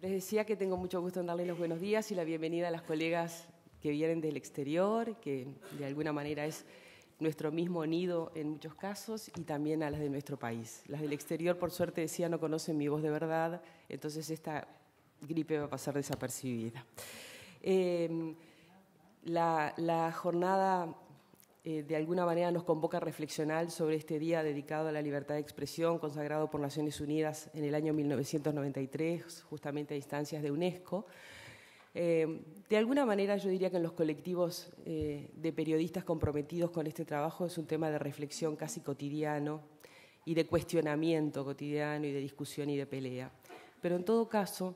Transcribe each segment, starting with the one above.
Les decía que tengo mucho gusto en darles los buenos días y la bienvenida a las colegas que vienen del exterior, que de alguna manera es nuestro mismo nido en muchos casos, y también a las de nuestro país. Las del exterior, por suerte, decía, no conocen mi voz de verdad, entonces esta gripe va a pasar desapercibida. Eh, la jornada eh, de alguna manera nos convoca a reflexionar sobre este día dedicado a la libertad de expresión, consagrado por Naciones Unidas en el año 1993, justamente a instancias de UNESCO. Eh, de alguna manera yo diría que en los colectivos eh, de periodistas comprometidos con este trabajo es un tema de reflexión casi cotidiano y de cuestionamiento cotidiano y de discusión y de pelea. Pero en todo caso,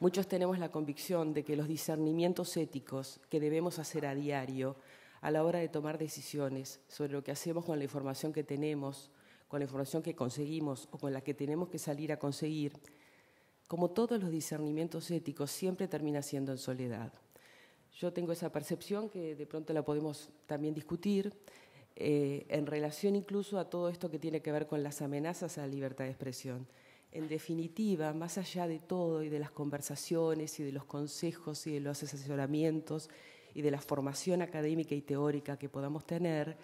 muchos tenemos la convicción de que los discernimientos éticos que debemos hacer a diario a la hora de tomar decisiones sobre lo que hacemos con la información que tenemos, con la información que conseguimos o con la que tenemos que salir a conseguir, como todos los discernimientos éticos, siempre termina siendo en soledad. Yo tengo esa percepción que de pronto la podemos también discutir eh, en relación incluso a todo esto que tiene que ver con las amenazas a la libertad de expresión. En definitiva, más allá de todo y de las conversaciones y de los consejos y de los asesoramientos y de la formación académica y teórica que podamos tener,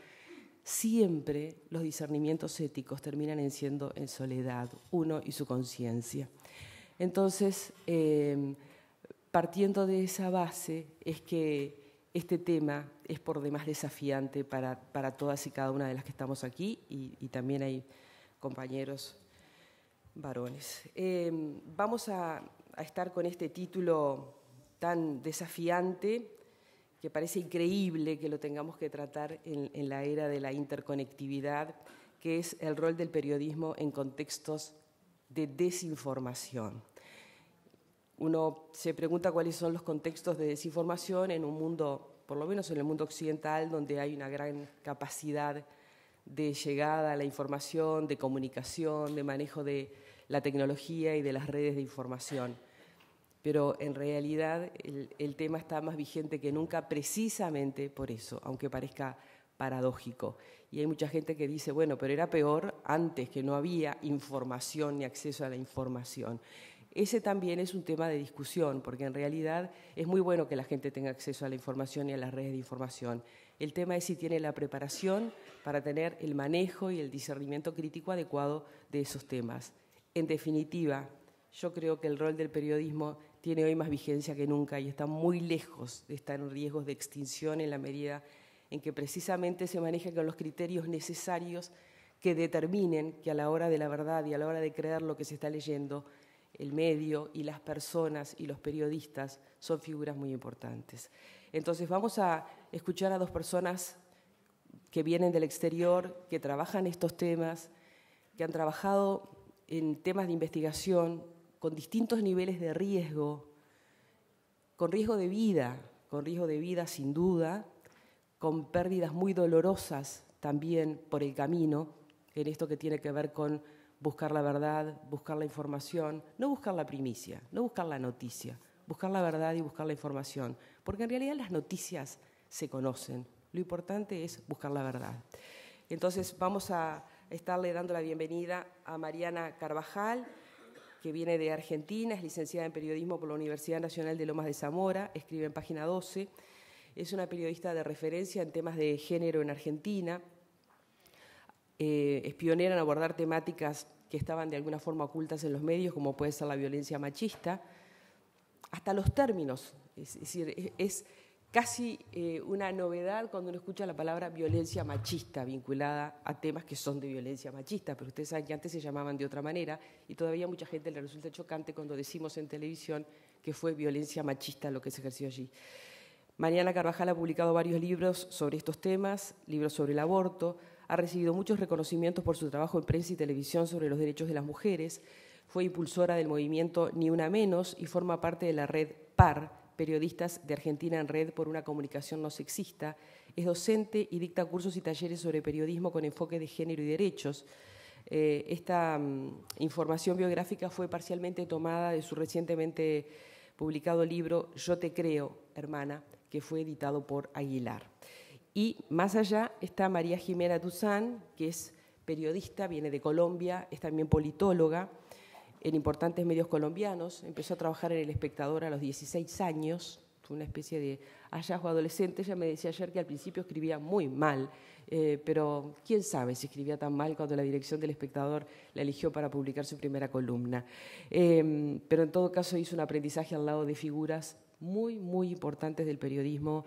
siempre los discernimientos éticos terminan en siendo en soledad, uno y su conciencia. Entonces, eh, partiendo de esa base, es que este tema es por demás desafiante para, todas y cada una de las que estamos aquí y, también hay compañeros varones. Eh, vamos a estar con este título tan desafiante que parece increíble que lo tengamos que tratar en, la era de la interconectividad, que es el rol del periodismo en contextos de desinformación. Uno se pregunta cuáles son los contextos de desinformación en un mundo, por lo menos en el mundo occidental, donde hay una gran capacidad de llegada a la información, de comunicación, de manejo de la tecnología y de las redes de información pero en realidad el, tema está más vigente que nunca precisamente por eso, aunque parezca paradójico. Y hay mucha gente que dice, bueno, pero era peor antes que no había información ni acceso a la información. Ese también es un tema de discusión, porque en realidad es muy bueno que la gente tenga acceso a la información y a las redes de información. El tema es si tiene la preparación para tener el manejo y el discernimiento crítico adecuado de esos temas. En definitiva, yo creo que el rol del periodismo tiene hoy más vigencia que nunca y está muy lejos de estar en riesgos de extinción en la medida en que precisamente se maneja con los criterios necesarios que determinen que a la hora de la verdad y a la hora de creer lo que se está leyendo, el medio y las personas y los periodistas son figuras muy importantes. Entonces vamos a escuchar a dos personas que vienen del exterior, que trabajan estos temas, que han trabajado en temas de investigación, con distintos niveles de riesgo, con riesgo de vida, con riesgo de vida sin duda, con pérdidas muy dolorosas también por el camino, en esto que tiene que ver con buscar la verdad, buscar la información, no buscar la primicia, no buscar la noticia, buscar la verdad y buscar la información, porque en realidad las noticias se conocen, lo importante es buscar la verdad. Entonces vamos a estarle dando la bienvenida a Mariana Carvajal que viene de Argentina, es licenciada en periodismo por la Universidad Nacional de Lomas de Zamora, escribe en Página 12, es una periodista de referencia en temas de género en Argentina, eh, es pionera en abordar temáticas que estaban de alguna forma ocultas en los medios, como puede ser la violencia machista, hasta los términos, es decir, es casi eh, una novedad cuando uno escucha la palabra violencia machista vinculada a temas que son de violencia machista, pero ustedes saben que antes se llamaban de otra manera y todavía mucha gente le resulta chocante cuando decimos en televisión que fue violencia machista lo que se ejerció allí. Mariana Carvajal ha publicado varios libros sobre estos temas, libros sobre el aborto, ha recibido muchos reconocimientos por su trabajo en prensa y televisión sobre los derechos de las mujeres, fue impulsora del movimiento Ni Una Menos y forma parte de la red PAR, Periodistas de Argentina en Red por una comunicación no sexista, es docente y dicta cursos y talleres sobre periodismo con enfoque de género y derechos. Eh, esta mm, información biográfica fue parcialmente tomada de su recientemente publicado libro Yo te creo, hermana, que fue editado por Aguilar. Y más allá está María Jimena Duzán, que es periodista, viene de Colombia, es también politóloga en importantes medios colombianos, empezó a trabajar en El Espectador a los 16 años, fue una especie de hallazgo adolescente, ella me decía ayer que al principio escribía muy mal, eh, pero quién sabe si escribía tan mal cuando la dirección del espectador la eligió para publicar su primera columna. Em, pero en todo caso hizo un aprendizaje al lado de figuras muy, muy importantes del periodismo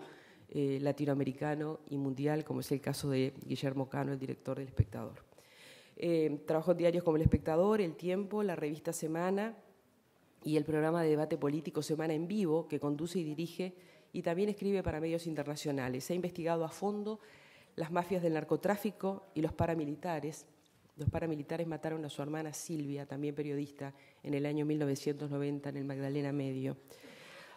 eh, latinoamericano y mundial, como es el caso de Guillermo Cano, el director del espectador eh, en diarios como El Espectador, El Tiempo, la revista Semana y el programa de debate político Semana en Vivo, que conduce y dirige y también escribe para medios internacionales. Ha investigado a fondo las mafias del narcotráfico y los paramilitares. Los paramilitares mataron a su hermana Silvia, también periodista, en el año 1990 en el Magdalena Medio.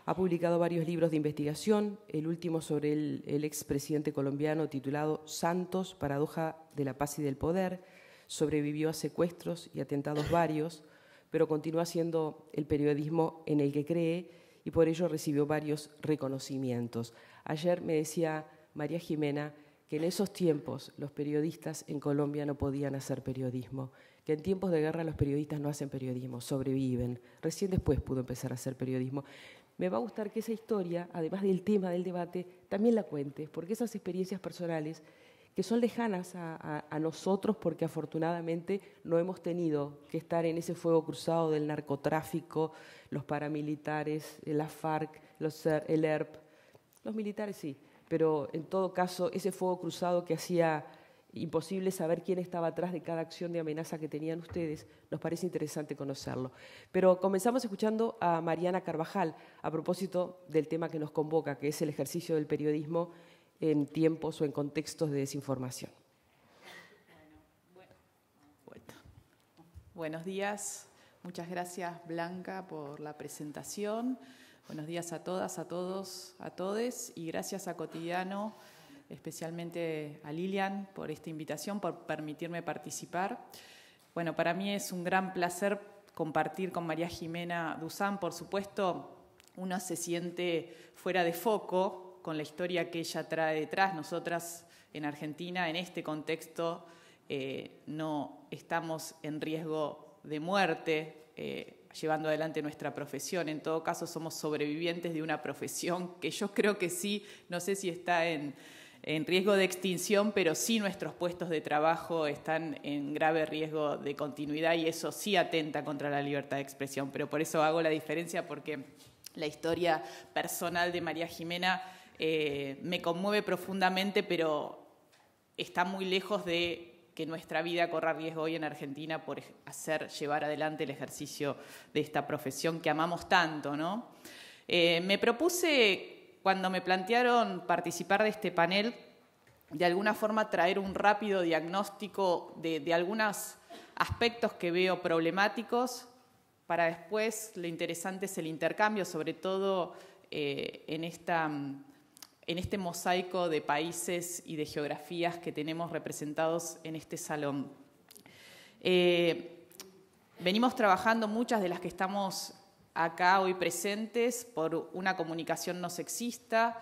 Ha publicado varios libros de investigación, el último sobre el, el expresidente colombiano titulado Santos, Paradoja de la Paz y del Poder, sobrevivió a secuestros y atentados varios, pero continúa haciendo el periodismo en el que cree y por ello recibió varios reconocimientos. Ayer me decía María Jimena que en esos tiempos los periodistas en Colombia no podían hacer periodismo, que en tiempos de guerra los periodistas no hacen periodismo, sobreviven. Recién después pudo empezar a hacer periodismo. Me va a gustar que esa historia, además del tema del debate, también la cuentes, porque esas experiencias personales que son lejanas a, nosotros porque afortunadamente no hemos tenido que estar en ese fuego cruzado del narcotráfico, los paramilitares, eh, la FARC, los, e el ERP, los militares sí, pero en todo caso ese fuego cruzado que hacía imposible saber quién estaba atrás de cada acción de amenaza que tenían ustedes, nos parece interesante conocerlo. Pero comenzamos escuchando a Mariana Carvajal a propósito del tema que nos convoca, que es el ejercicio del periodismo en tiempos o en contextos de desinformación. Buenos días, muchas gracias Blanca por la presentación. Buenos días a todas, a todos, a todes y gracias a Cotidiano, especialmente a Lilian por esta invitación, por permitirme participar. Bueno, para mí es un gran placer compartir con María Jimena Duzán, por supuesto, uno se siente fuera de foco con la historia que ella trae detrás. Nosotras en Argentina, en este contexto, eh, no estamos en riesgo de muerte eh, llevando adelante nuestra profesión. En todo caso, somos sobrevivientes de una profesión que yo creo que sí, no sé si está en, en riesgo de extinción, pero sí nuestros puestos de trabajo están en grave riesgo de continuidad y eso sí atenta contra la libertad de expresión. Pero por eso hago la diferencia porque la historia personal de María Jimena eh, me conmueve profundamente, pero está muy lejos de que nuestra vida corra riesgo hoy en Argentina por hacer llevar adelante el ejercicio de esta profesión que amamos tanto, ¿no? Eh, me propuse, cuando me plantearon participar de este panel, de alguna forma traer un rápido diagnóstico de, algunos aspectos que veo problemáticos, para después lo interesante es el intercambio, sobre todo eh, en esta mm, en este mosaico de países y de geografías que tenemos representados en este salón. Eh, venimos trabajando muchas de las que estamos acá hoy presentes por una comunicación no sexista,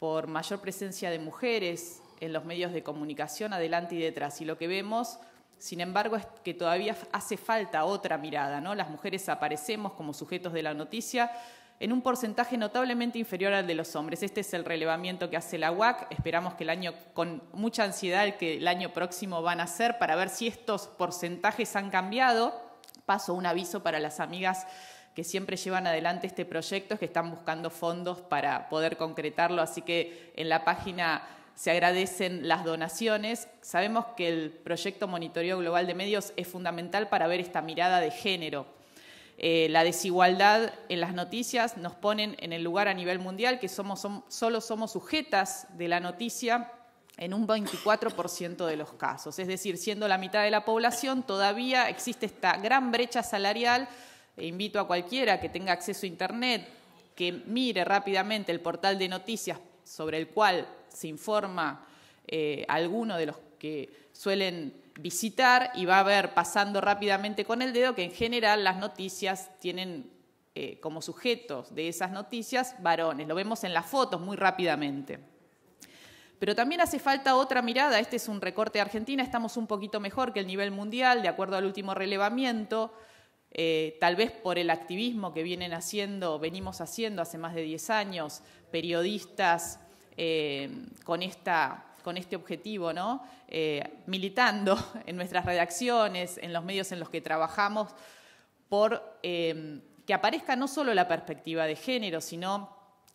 por mayor presencia de mujeres en los medios de comunicación adelante y detrás. Y lo que vemos, sin embargo, es que todavía hace falta otra mirada, ¿no? Las mujeres aparecemos como sujetos de la noticia, en un porcentaje notablemente inferior al de los hombres. Este es el relevamiento que hace la UAC. Esperamos que el año, con mucha ansiedad, que el año próximo van a hacer para ver si estos porcentajes han cambiado. Paso un aviso para las amigas que siempre llevan adelante este proyecto, que están buscando fondos para poder concretarlo, así que en la página se agradecen las donaciones. Sabemos que el proyecto Monitoreo Global de Medios es fundamental para ver esta mirada de género eh, la desigualdad en las noticias nos ponen en el lugar a nivel mundial que solo somos sujetas de la noticia en un 24% de los casos. Es decir, siendo la mitad de la población, todavía existe esta gran brecha salarial. E invito a cualquiera que tenga acceso a Internet, que mire rápidamente el portal de noticias sobre el cual se informa eh, alguno de los que suelen visitar y va a ver pasando rápidamente con el dedo que en general las noticias tienen eh, como sujetos de esas noticias varones. Lo vemos en las fotos muy rápidamente. Pero también hace falta otra mirada. Este es un recorte de Argentina. Estamos un poquito mejor que el nivel mundial, de acuerdo al último relevamiento. Eh, tal vez por el activismo que vienen haciendo, venimos haciendo hace más de 10 años, periodistas eh, con esta con este objetivo, eh, militando en nuestras redacciones, en los medios en los que trabajamos, por em, que aparezca no solo la perspectiva de género, sino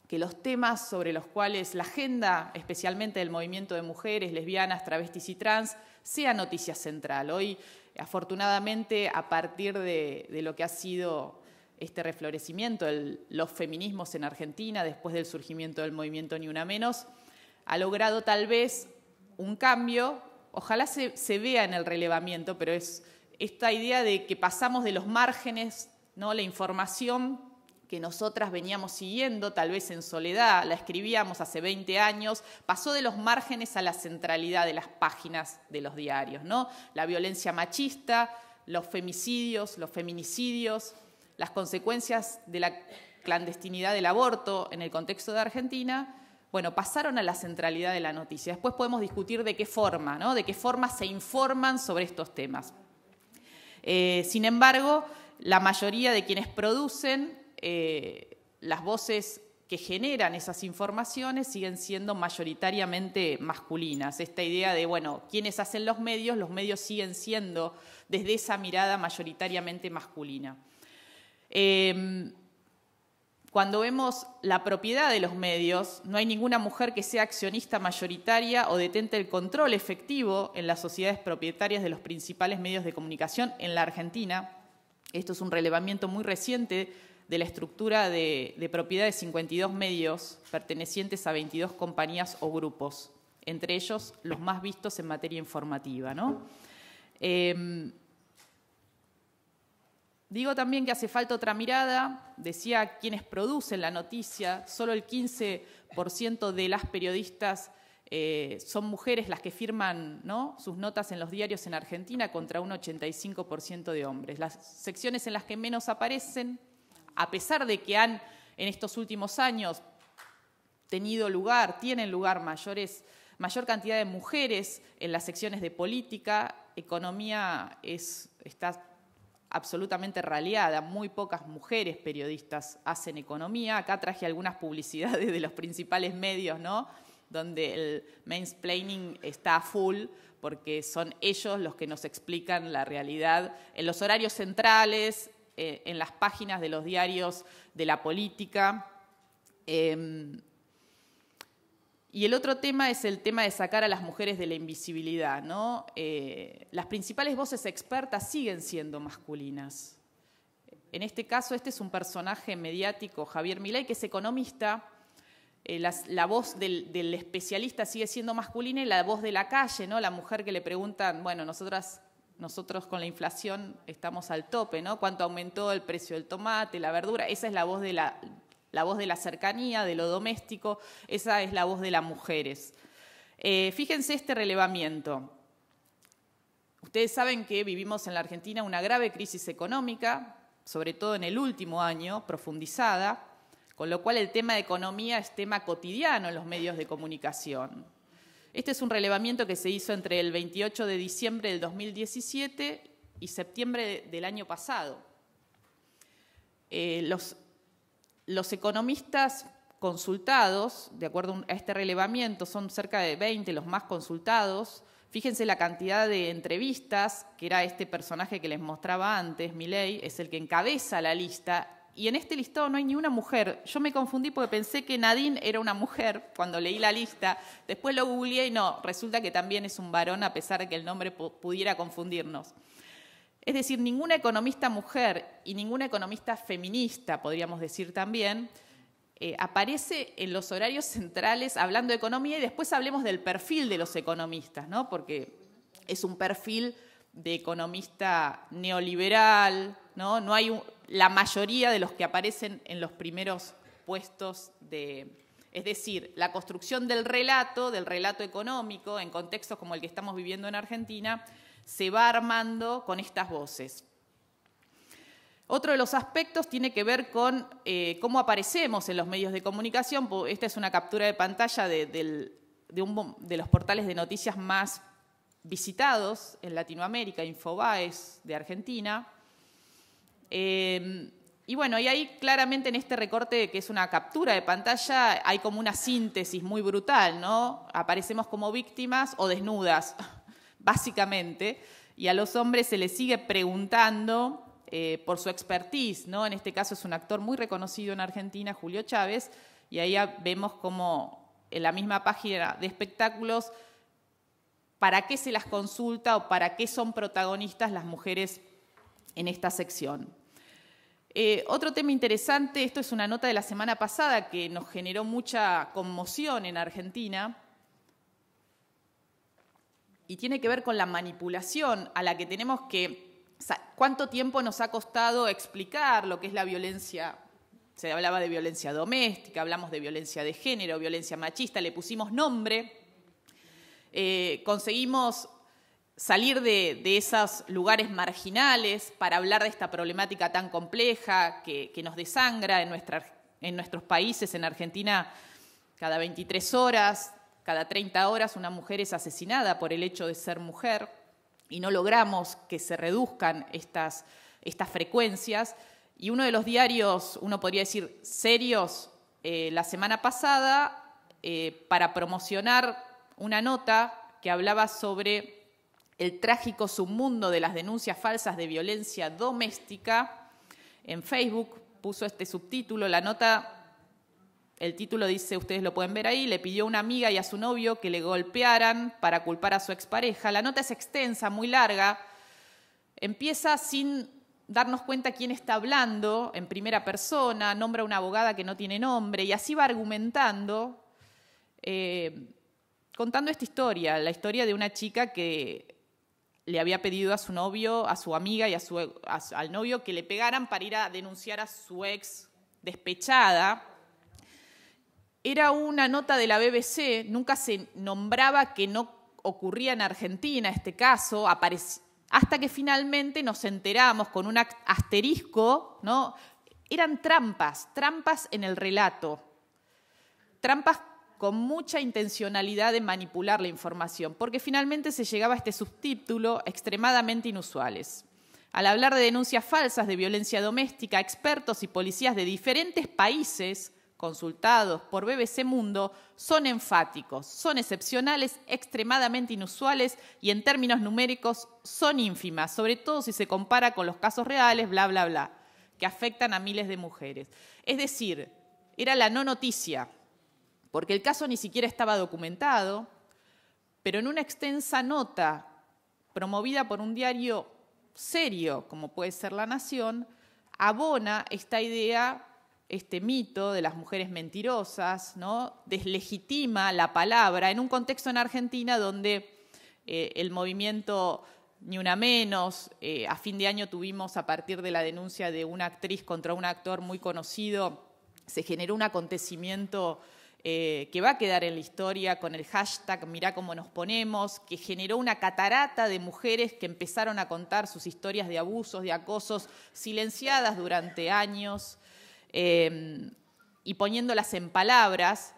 que los temas sobre los cuales la agenda, especialmente del movimiento de mujeres, lesbianas, travestis y trans, sea noticia central. Hoy, afortunadamente, a partir de, lo que ha sido este reflorecimiento, de los feminismos en Argentina, después del surgimiento del movimiento Ni Una Menos, ha logrado tal vez un cambio, ojalá se, vea en el relevamiento, pero es esta idea de que pasamos de los márgenes, ¿no? la información que nosotras veníamos siguiendo, tal vez en soledad, la escribíamos hace 20 años, pasó de los márgenes a la centralidad de las páginas de los diarios, ¿no? La violencia machista, los femicidios, los feminicidios, las consecuencias de la clandestinidad del aborto en el contexto de Argentina bueno, pasaron a la centralidad de la noticia. Después podemos discutir de qué forma, ¿no? De qué forma se informan sobre estos temas. Eh, sin embargo, la mayoría de quienes producen eh, las voces que generan esas informaciones siguen siendo mayoritariamente masculinas. Esta idea de, bueno, quienes hacen los medios, los medios siguen siendo desde esa mirada mayoritariamente masculina. Eh, cuando vemos la propiedad de los medios, no hay ninguna mujer que sea accionista mayoritaria o detente el control efectivo en las sociedades propietarias de los principales medios de comunicación en la Argentina. Esto es un relevamiento muy reciente de la estructura de, propiedad de 52 medios pertenecientes a 22 compañías o grupos, entre ellos los más vistos en materia informativa. ¿no? Em, Digo también que hace falta otra mirada, decía quienes producen la noticia, solo el 15% de las periodistas eh, son mujeres las que firman sus notas en los diarios en Argentina contra un 85% de hombres. Las secciones en las que menos aparecen, a pesar de que han en estos últimos años tenido lugar, tienen lugar mayores, mayor cantidad de mujeres en las secciones de política, economía es, está absolutamente raleada. Muy pocas mujeres periodistas hacen economía. Acá traje algunas publicidades de los principales medios, ¿no? Donde el mansplaining está a full porque son ellos los que nos explican la realidad en los horarios centrales, eh, en las páginas de los diarios de la política. Em, y el otro tema es el tema de sacar a las mujeres de la invisibilidad. ¿no? Eh, las principales voces expertas siguen siendo masculinas. En este caso, este es un personaje mediático, Javier Milay, que es economista. Eh, la, voz del, especialista sigue siendo masculina y la voz de la calle, ¿no? La mujer que le preguntan, bueno, nosotras, nosotros con la inflación estamos al tope, ¿no? ¿Cuánto aumentó el precio del tomate, la verdura? Esa es la voz de la, la voz de la cercanía, de lo doméstico, esa es la voz de las mujeres. Eh, fíjense este relevamiento. Ustedes saben que vivimos en la Argentina una grave crisis económica, sobre todo en el último año, profundizada, con lo cual el tema de economía es tema cotidiano en los medios de comunicación. Este es un relevamiento que se hizo entre el 28 de diciembre del 2017 y septiembre del año pasado. Eh, los los economistas consultados, de acuerdo a este relevamiento, son cerca de 20 los más consultados. Fíjense la cantidad de entrevistas, que era este personaje que les mostraba antes, Milei, es el que encabeza la lista. Y en este listado no hay ni una mujer. Yo me confundí porque pensé que Nadine era una mujer cuando leí la lista. Después lo googleé y no, resulta que también es un varón a pesar de que el nombre pudiera confundirnos. Es decir, ninguna economista mujer y ninguna economista feminista, podríamos decir también, eh, aparece en los horarios centrales hablando de economía y después hablemos del perfil de los economistas, ¿no? Porque es un perfil de economista neoliberal, ¿no? No hay la mayoría de los que aparecen en los primeros puestos de es decir, la construcción del relato, del relato económico en contextos como el que estamos viviendo en Argentina, se va armando con estas voces. Otro de los aspectos tiene que ver con eh, cómo aparecemos en los medios de comunicación. Esta es una captura de pantalla de, de, los portales de noticias más visitados en Latinoamérica, Infobaes de Argentina. Em, y bueno, y ahí claramente en este recorte que es una captura de pantalla hay como una síntesis muy brutal, ¿no? Aparecemos como víctimas o desnudas básicamente, y a los hombres se les sigue preguntando eh, por su expertise, ¿no? En este caso es un actor muy reconocido en Argentina, Julio Chávez, y ahí vemos como en la misma página de espectáculos, para qué se las consulta o para qué son protagonistas las mujeres en esta sección. Eh, otro tema interesante, esto es una nota de la semana pasada que nos generó mucha conmoción en Argentina, y tiene que ver con la manipulación a la que tenemos que... ¿Cuánto tiempo nos ha costado explicar lo que es la violencia? Se hablaba de violencia doméstica, hablamos de violencia de género, violencia machista, le pusimos nombre, eh, conseguimos salir de, esos lugares marginales para hablar de esta problemática tan compleja que, nos desangra en, en nuestros países, en Argentina cada 23 horas cada 30 horas una mujer es asesinada por el hecho de ser mujer y no logramos que se reduzcan estas, estas frecuencias. Y uno de los diarios, uno podría decir serios, eh, la semana pasada, eh, para promocionar una nota que hablaba sobre el trágico submundo de las denuncias falsas de violencia doméstica, en Facebook puso este subtítulo, la nota el título dice, ustedes lo pueden ver ahí, le pidió a una amiga y a su novio que le golpearan para culpar a su expareja. La nota es extensa, muy larga. Empieza sin darnos cuenta quién está hablando en primera persona, nombra a una abogada que no tiene nombre y así va argumentando, eh, contando esta historia, la historia de una chica que le había pedido a su novio, a su amiga y a su, al novio que le pegaran para ir a denunciar a su ex despechada era una nota de la BBC, nunca se nombraba que no ocurría en Argentina este caso, hasta que finalmente nos enteramos con un asterisco, ¿no? Eran trampas, trampas en el relato, trampas con mucha intencionalidad de manipular la información, porque finalmente se llegaba a este subtítulo extremadamente inusuales. Al hablar de denuncias falsas de violencia doméstica, expertos y policías de diferentes países consultados por BBC Mundo son enfáticos, son excepcionales, extremadamente inusuales y en términos numéricos son ínfimas, sobre todo si se compara con los casos reales, bla, bla, bla, que afectan a miles de mujeres. Es decir, era la no noticia, porque el caso ni siquiera estaba documentado, pero en una extensa nota promovida por un diario serio, como puede ser La Nación, abona esta idea este mito de las mujeres mentirosas, ¿no? deslegitima la palabra en un contexto en Argentina donde eh, el movimiento Ni Una Menos, eh, a fin de año tuvimos a partir de la denuncia de una actriz contra un actor muy conocido, se generó un acontecimiento eh, que va a quedar en la historia con el hashtag Mirá cómo nos ponemos, que generó una catarata de mujeres que empezaron a contar sus historias de abusos, de acosos, silenciadas durante años. Em, y poniéndolas en palabras.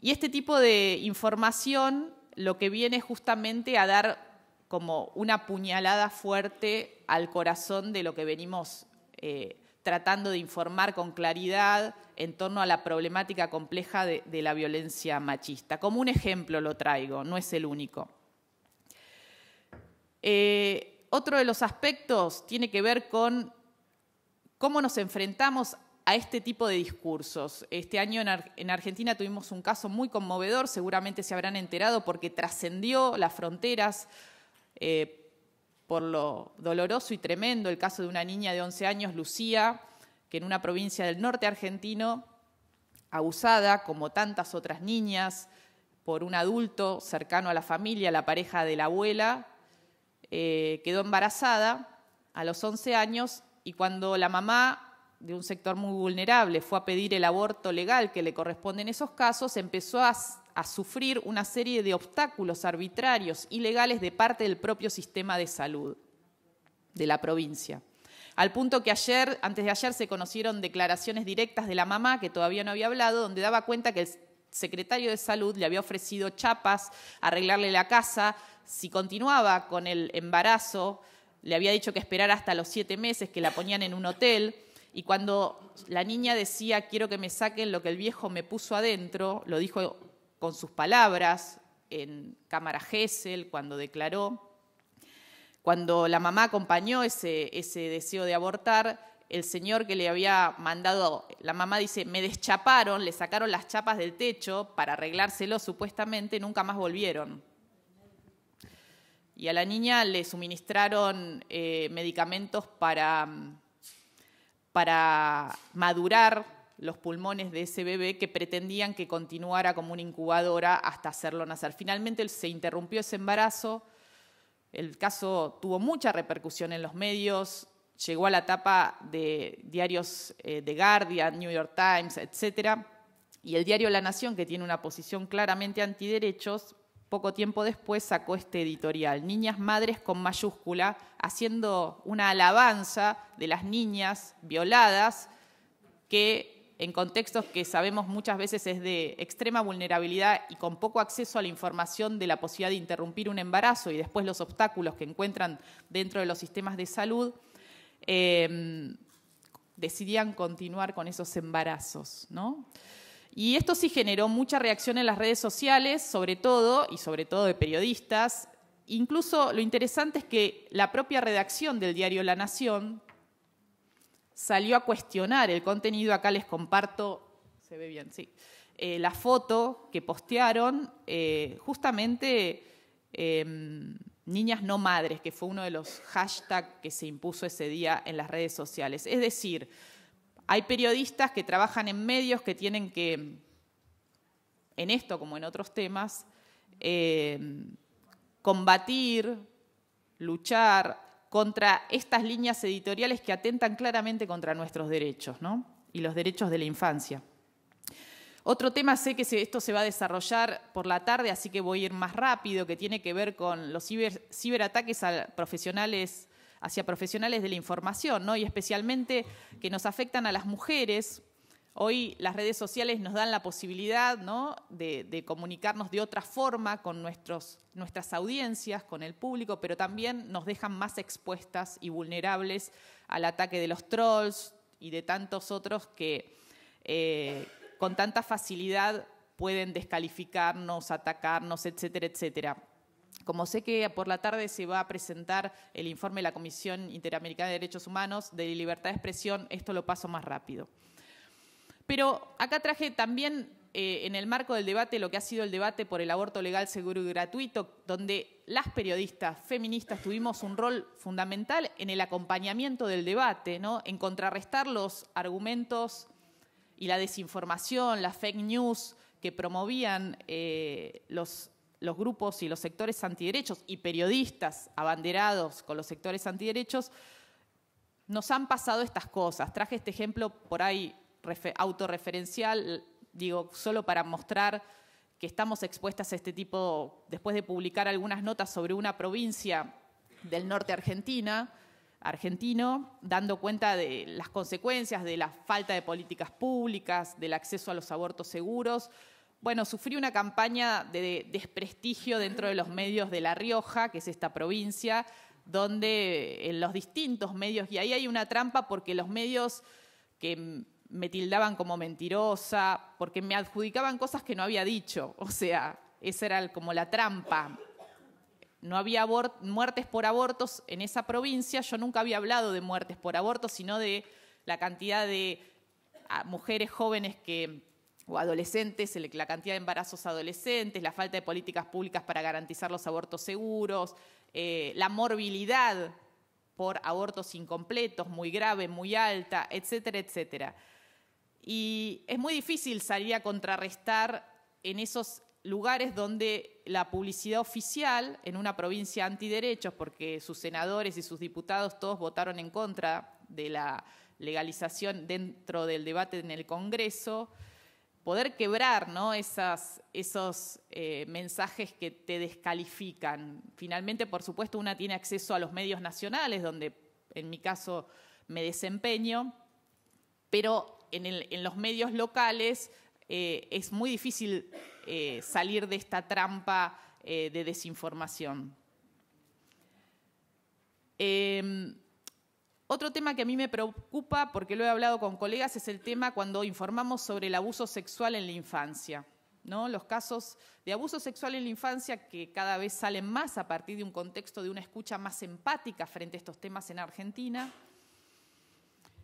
Y este tipo de información lo que viene es justamente a dar como una puñalada fuerte al corazón de lo que venimos eh, tratando de informar con claridad en torno a la problemática compleja de, la violencia machista. Como un ejemplo lo traigo, no es el único. Eh, otro de los aspectos tiene que ver con cómo nos enfrentamos a este tipo de discursos. Este año en, Argentina tuvimos un caso muy conmovedor, seguramente se habrán enterado porque trascendió las fronteras eh, por lo doloroso y tremendo el caso de una niña de 11 años, Lucía, que en una provincia del norte argentino, abusada como tantas otras niñas por un adulto cercano a la familia, la pareja de la abuela, eh, quedó embarazada a los 11 años y cuando la mamá de un sector muy vulnerable, fue a pedir el aborto legal que le corresponde en esos casos, empezó a, sufrir una serie de obstáculos arbitrarios y legales de parte del propio sistema de salud de la provincia. Al punto que ayer, antes de ayer, se conocieron declaraciones directas de la mamá, que todavía no había hablado, donde daba cuenta que el secretario de salud le había ofrecido chapas, arreglarle la casa, si continuaba con el embarazo, le había dicho que esperara hasta los siete meses, que la ponían en un hotel. Y cuando la niña decía, quiero que me saquen lo que el viejo me puso adentro, lo dijo con sus palabras en Cámara Gesell, cuando declaró, cuando la mamá acompañó ese, ese deseo de abortar, el señor que le había mandado, la mamá dice, me deschaparon, le sacaron las chapas del techo para arreglárselo supuestamente, nunca más volvieron. Y a la niña le suministraron eh, medicamentos para mm, para madurar los pulmones de ese bebé que pretendían que continuara como una incubadora hasta hacerlo nacer. Finalmente se interrumpió ese embarazo, el caso tuvo mucha repercusión en los medios, llegó a la etapa de diarios eh, de Guardian, New York Times, etc. Y el diario La Nación, que tiene una posición claramente antiderechos, poco tiempo después sacó este editorial, Niñas Madres con mayúscula, haciendo una alabanza de las niñas violadas que en contextos que sabemos muchas veces es de extrema vulnerabilidad y con poco acceso a la información de la posibilidad de interrumpir un embarazo y después los obstáculos que encuentran dentro de los sistemas de salud, eh, decidían continuar con esos embarazos. ¿no? Y esto sí generó mucha reacción en las redes sociales, sobre todo, y sobre todo de periodistas. Incluso lo interesante es que la propia redacción del diario La Nación salió a cuestionar el contenido. Acá les comparto, se ve bien, sí, eh, la foto que postearon eh, justamente em, Niñas no madres, que fue uno de los hashtags que se impuso ese día en las redes sociales. Es decir, hay periodistas que trabajan en medios que tienen que, en esto como en otros temas, eh, combatir, luchar contra estas líneas editoriales que atentan claramente contra nuestros derechos ¿no? y los derechos de la infancia. Otro tema, sé que esto se va a desarrollar por la tarde, así que voy a ir más rápido, que tiene que ver con los ciberataques a profesionales hacia profesionales de la información, ¿no? Y especialmente que nos afectan a las mujeres. Hoy las redes sociales nos dan la posibilidad de, comunicarnos de otra forma con nuestros, nuestras audiencias, con el público, pero también nos dejan más expuestas y vulnerables al ataque de los trolls y de tantos otros que eh, con tanta facilidad pueden descalificarnos, atacarnos, etcétera, etcétera. Como sé que por la tarde se va a presentar el informe de la Comisión Interamericana de Derechos Humanos de Libertad de Expresión, esto lo paso más rápido. Pero acá traje también eh, en el marco del debate lo que ha sido el debate por el aborto legal, seguro y gratuito, donde las periodistas feministas tuvimos un rol fundamental en el acompañamiento del debate, en contrarrestar los argumentos y la desinformación, las fake news que promovían eh, los los grupos y los sectores antiderechos y periodistas abanderados con los sectores antiderechos, nos han pasado estas cosas. Traje este ejemplo por ahí autorreferencial, digo, solo para mostrar que estamos expuestas a este tipo, después de publicar algunas notas sobre una provincia del norte argentina, argentino, dando cuenta de las consecuencias de la falta de políticas públicas, del acceso a los abortos seguros, bueno, sufrí una campaña de desprestigio dentro de los medios de La Rioja, que es esta provincia, donde eh, en los distintos medios, y ahí hay una trampa porque los medios que me tildaban como mentirosa, porque me adjudicaban cosas que no había dicho, o sea, esa era como la trampa. No había muertes por abortos en esa provincia, yo nunca había hablado de muertes por abortos, sino de la cantidad de ah, mujeres jóvenes que adolescentes, la cantidad de embarazos adolescentes, la falta de políticas públicas para garantizar los abortos seguros, eh, la morbilidad por abortos incompletos, muy grave, muy alta, etcétera, etcétera. Y es muy difícil salir a contrarrestar en esos lugares donde la publicidad oficial en una provincia antiderechos, porque sus senadores y sus diputados todos votaron en contra de la legalización dentro del debate en el Congreso, poder quebrar ¿no? esos eh, mensajes que te descalifican. Finalmente, por supuesto, una tiene acceso a los medios nacionales, donde en mi caso me desempeño, pero en, los medios locales eh, es muy difícil eh, salir de esta trampa de desinformación. Em, otro tema que a mí me preocupa, porque lo he hablado con colegas, es el tema cuando informamos sobre el abuso sexual en la infancia. ¿No? Los casos de abuso sexual en la infancia que cada vez salen más a partir de un contexto de una escucha más empática frente a estos temas en Argentina.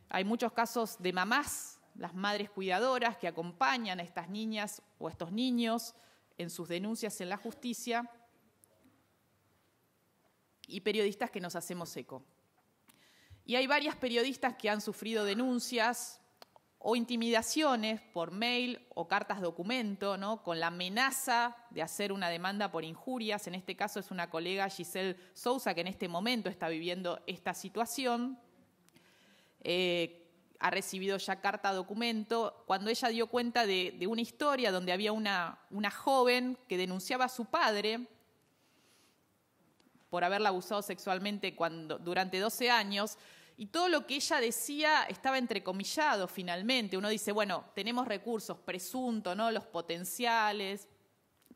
Hay muchos casos de mamás, las madres cuidadoras que acompañan a estas niñas o estos niños en sus denuncias en la justicia y periodistas que nos hacemos eco. Y hay varias periodistas que han sufrido denuncias o intimidaciones por mail o cartas documento, con la amenaza de hacer una demanda por injurias. En este caso es una colega Giselle Sousa que en este momento está viviendo esta situación. Eh, ha recibido ya carta documento, cuando ella dio cuenta de, una historia donde había una, una joven que denunciaba a su padre por haberla abusado sexualmente cuando, durante 12 años, y todo lo que ella decía estaba entrecomillado finalmente. Uno dice, bueno, tenemos recursos, presunto, ¿no? Los potenciales,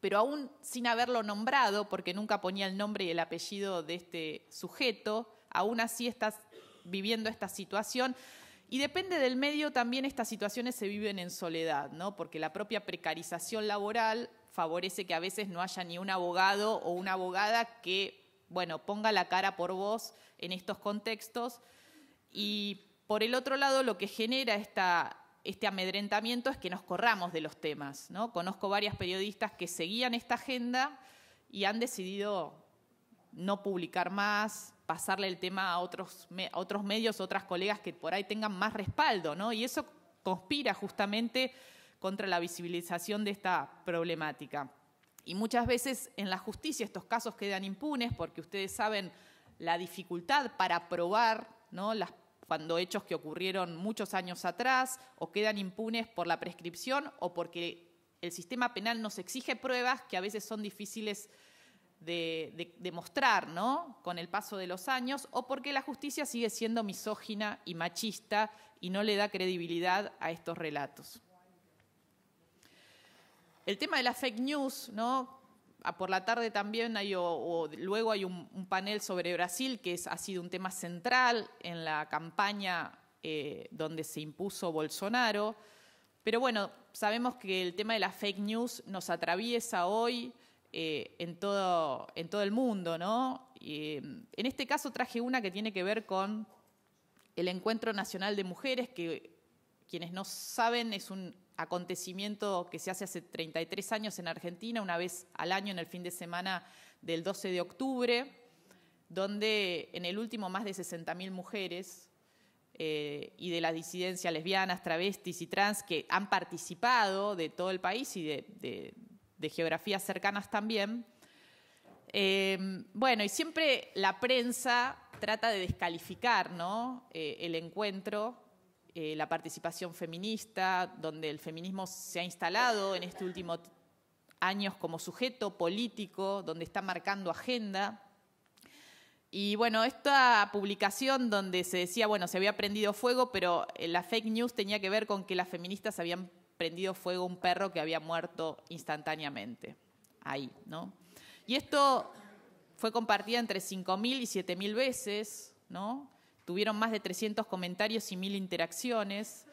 pero aún sin haberlo nombrado, porque nunca ponía el nombre y el apellido de este sujeto, aún así estás viviendo esta situación. Y depende del medio también estas situaciones se viven en soledad, ¿no? Porque la propia precarización laboral favorece que a veces no haya ni un abogado o una abogada que, bueno, ponga la cara por vos en estos contextos. Y por el otro lado, lo que genera este amedrentamiento es que nos corramos de los temas. ¿no? Conozco varias periodistas que seguían esta agenda y han decidido no publicar más, pasarle el tema a otros, otros medios, otras colegas que por ahí tengan más respaldo, ¿no? Y eso conspira justamente contra la visibilización de esta problemática. Y muchas veces en la justicia estos casos quedan impunes porque ustedes saben la dificultad para probar ¿no? las cuando hechos que ocurrieron muchos años atrás o quedan impunes por la prescripción o porque el sistema penal nos exige pruebas que a veces son difíciles de, demostrar, ¿no? Con el paso de los años, o porque la justicia sigue siendo misógina y machista y no le da credibilidad a estos relatos. El tema de las fake news, ¿no? por la tarde también hay, o, luego hay un, panel sobre Brasil, que ha sido un tema central en la campaña eh, donde se impuso Bolsonaro. Pero bueno, sabemos que el tema de la fake news nos atraviesa hoy eh, en, todo, el mundo, mm, en este caso traje una que tiene que ver con el Encuentro Nacional de Mujeres, que quienes no saben es un acontecimiento que se hace hace 33 años en Argentina, una vez al año en el fin de semana del 12 de octubre, donde en el último más de 60.000 mujeres eh, y de las disidencias lesbianas, travestis y trans que han participado de todo el país y de, geografías cercanas también. Em, bueno, y siempre la prensa trata de descalificar ¿no? Eh, el encuentro eh, la participación feminista, donde el feminismo se ha instalado en estos últimos años como sujeto político, donde está marcando agenda. Y bueno, esta publicación donde se decía, bueno, se había prendido fuego, pero eh, la fake news tenía que ver con que las feministas habían prendido fuego a un perro que había muerto instantáneamente. Ahí, ¿no? Y esto fue compartida entre 5.000 y 7.000 veces, ¿no? Tuvieron más de 300 comentarios y 1.000 interacciones.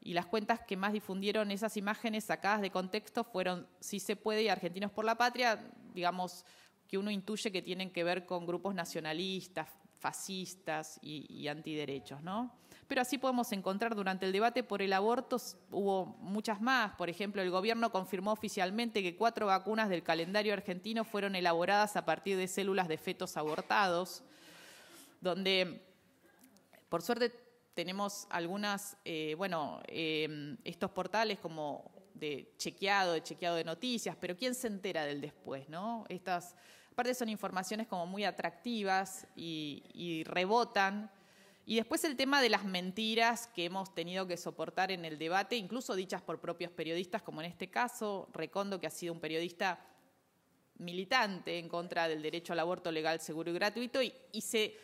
Y las cuentas que más difundieron esas imágenes sacadas de contexto fueron Si se puede y Argentinos por la Patria, digamos, que uno intuye que tienen que ver con grupos nacionalistas, fascistas y, y, antiderechos, ¿no? Pero así podemos encontrar durante el debate por el aborto hubo muchas más. Por ejemplo, el gobierno confirmó oficialmente que cuatro vacunas del calendario argentino fueron elaboradas a partir de células de fetos abortados, donde por suerte tenemos algunas, eh, bueno, em, estos portales como de chequeado, de chequeado de noticias, pero ¿quién se entera del después, no? Estas, aparte son informaciones como muy atractivas y, rebotan. Y después el tema de las mentiras que hemos tenido que soportar en el debate, incluso dichas por propios periodistas, como en este caso, Recondo, que ha sido un periodista militante en contra del derecho al aborto legal, seguro y gratuito, y se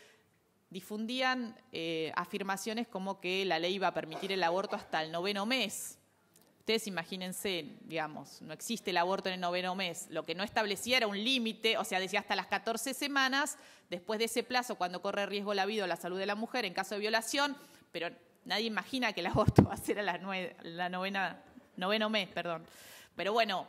difundían eh, afirmaciones como que la ley iba a permitir el aborto hasta el noveno mes. Ustedes imagínense, digamos, no existe el aborto en el noveno mes. Lo que no establecía era un límite, o sea, decía hasta las 14 semanas, después de ese plazo, cuando corre riesgo la vida o la salud de la mujer en caso de violación, pero nadie imagina que el aborto va a ser a la, la novena, noveno mes, perdón. Pero bueno,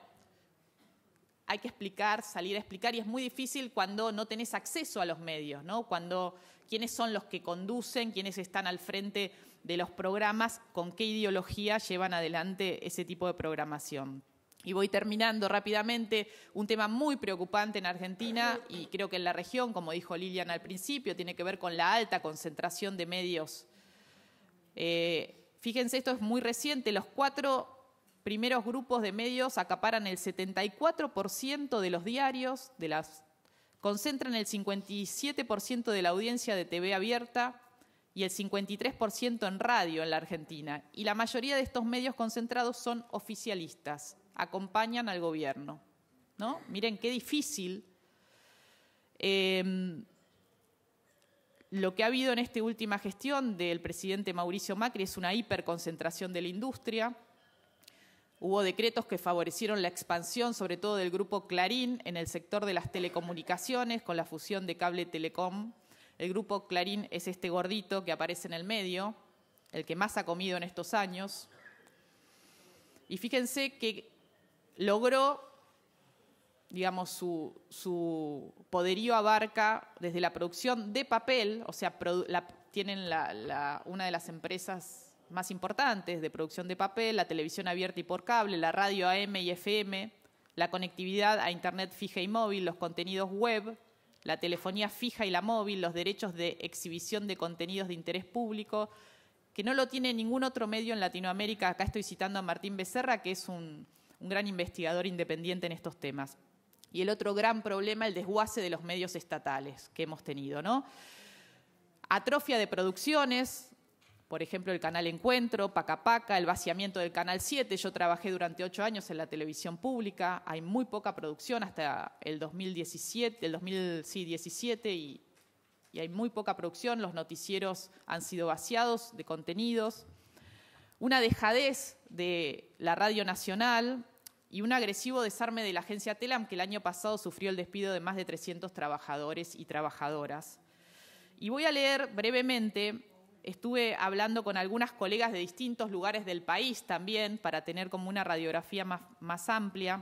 hay que explicar, salir a explicar, y es muy difícil cuando no tenés acceso a los medios, ¿no? Cuando quiénes son los que conducen, quiénes están al frente de los programas, con qué ideología llevan adelante ese tipo de programación. Y voy terminando rápidamente, un tema muy preocupante en Argentina y creo que en la región, como dijo Lilian al principio, tiene que ver con la alta concentración de medios. Eh, fíjense, esto es muy reciente, los cuatro primeros grupos de medios acaparan el 74% de los diarios, de las concentran el 57% de la audiencia de TV abierta y el 53% en radio en la Argentina. Y la mayoría de estos medios concentrados son oficialistas, acompañan al gobierno. ¿no? Miren qué difícil em, lo que ha habido en esta última gestión del presidente Mauricio Macri es una hiperconcentración de la industria Hubo decretos que favorecieron la expansión, sobre todo del grupo Clarín, en el sector de las telecomunicaciones, con la fusión de cable telecom. El grupo Clarín es este gordito que aparece en el medio, el que más ha comido en estos años. Y fíjense que logró, digamos, su, su poderío abarca desde la producción de papel, o sea, tienen una de las empresas más importantes de producción de papel, la televisión abierta y por cable, la radio AM y FM, la conectividad a Internet fija y móvil, los contenidos web, la telefonía fija y la móvil, los derechos de exhibición de contenidos de interés público, que no lo tiene ningún otro medio en Latinoamérica. Acá estoy citando a Martín Becerra, que es un, gran investigador independiente en estos temas. Y el otro gran problema, el desguace de los medios estatales que hemos tenido, ¿no? Atrofia de producciones, por ejemplo, el canal Encuentro, Pacapaca, el vaciamiento del canal 7. Yo trabajé durante ocho años en la televisión pública, hay muy poca producción hasta el 2017, el 2017 y, y hay muy poca producción. Los noticieros han sido vaciados de contenidos. Una dejadez de la Radio Nacional y un agresivo desarme de la agencia Telam, que el año pasado sufrió el despido de más de 300 trabajadores y trabajadoras. Y voy a leer brevemente estuve hablando con algunas colegas de distintos lugares del país también para tener como una radiografía más, amplia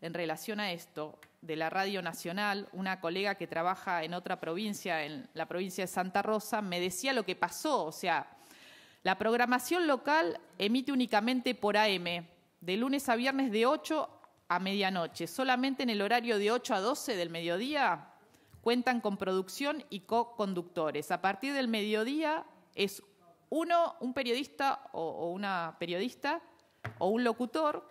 en relación a esto de la Radio Nacional, una colega que trabaja en otra provincia, en la provincia de Santa Rosa, me decía lo que pasó. O sea, la programación local emite únicamente por AM, de lunes a viernes de 8 a medianoche. Solamente en el horario de 8 a 12 del mediodía Cuentan con producción y co-conductores. A partir del mediodía es uno, un periodista o, una periodista o un locutor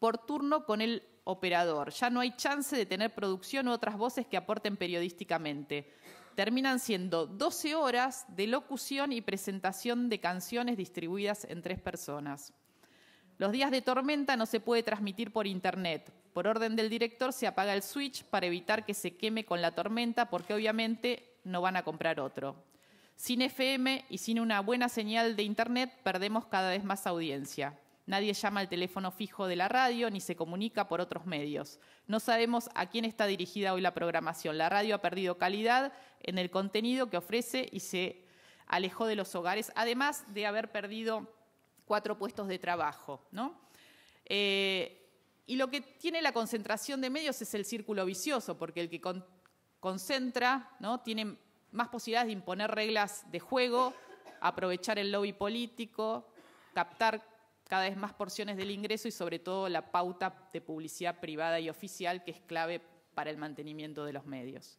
por turno con el operador. Ya no hay chance de tener producción u otras voces que aporten periodísticamente. Terminan siendo 12 horas de locución y presentación de canciones distribuidas en tres personas. Los días de tormenta no se puede transmitir por internet, por orden del director se apaga el switch para evitar que se queme con la tormenta porque obviamente no van a comprar otro. Sin FM y sin una buena señal de Internet perdemos cada vez más audiencia. Nadie llama al teléfono fijo de la radio ni se comunica por otros medios. No sabemos a quién está dirigida hoy la programación. La radio ha perdido calidad en el contenido que ofrece y se alejó de los hogares, además de haber perdido cuatro puestos de trabajo. ¿no? Eh, y lo que tiene la concentración de medios es el círculo vicioso, porque el que concentra tiene más posibilidades de imponer reglas de juego, aprovechar el lobby político, captar cada vez más porciones del ingreso y sobre todo la pauta de publicidad privada y oficial que es clave para el mantenimiento de los medios.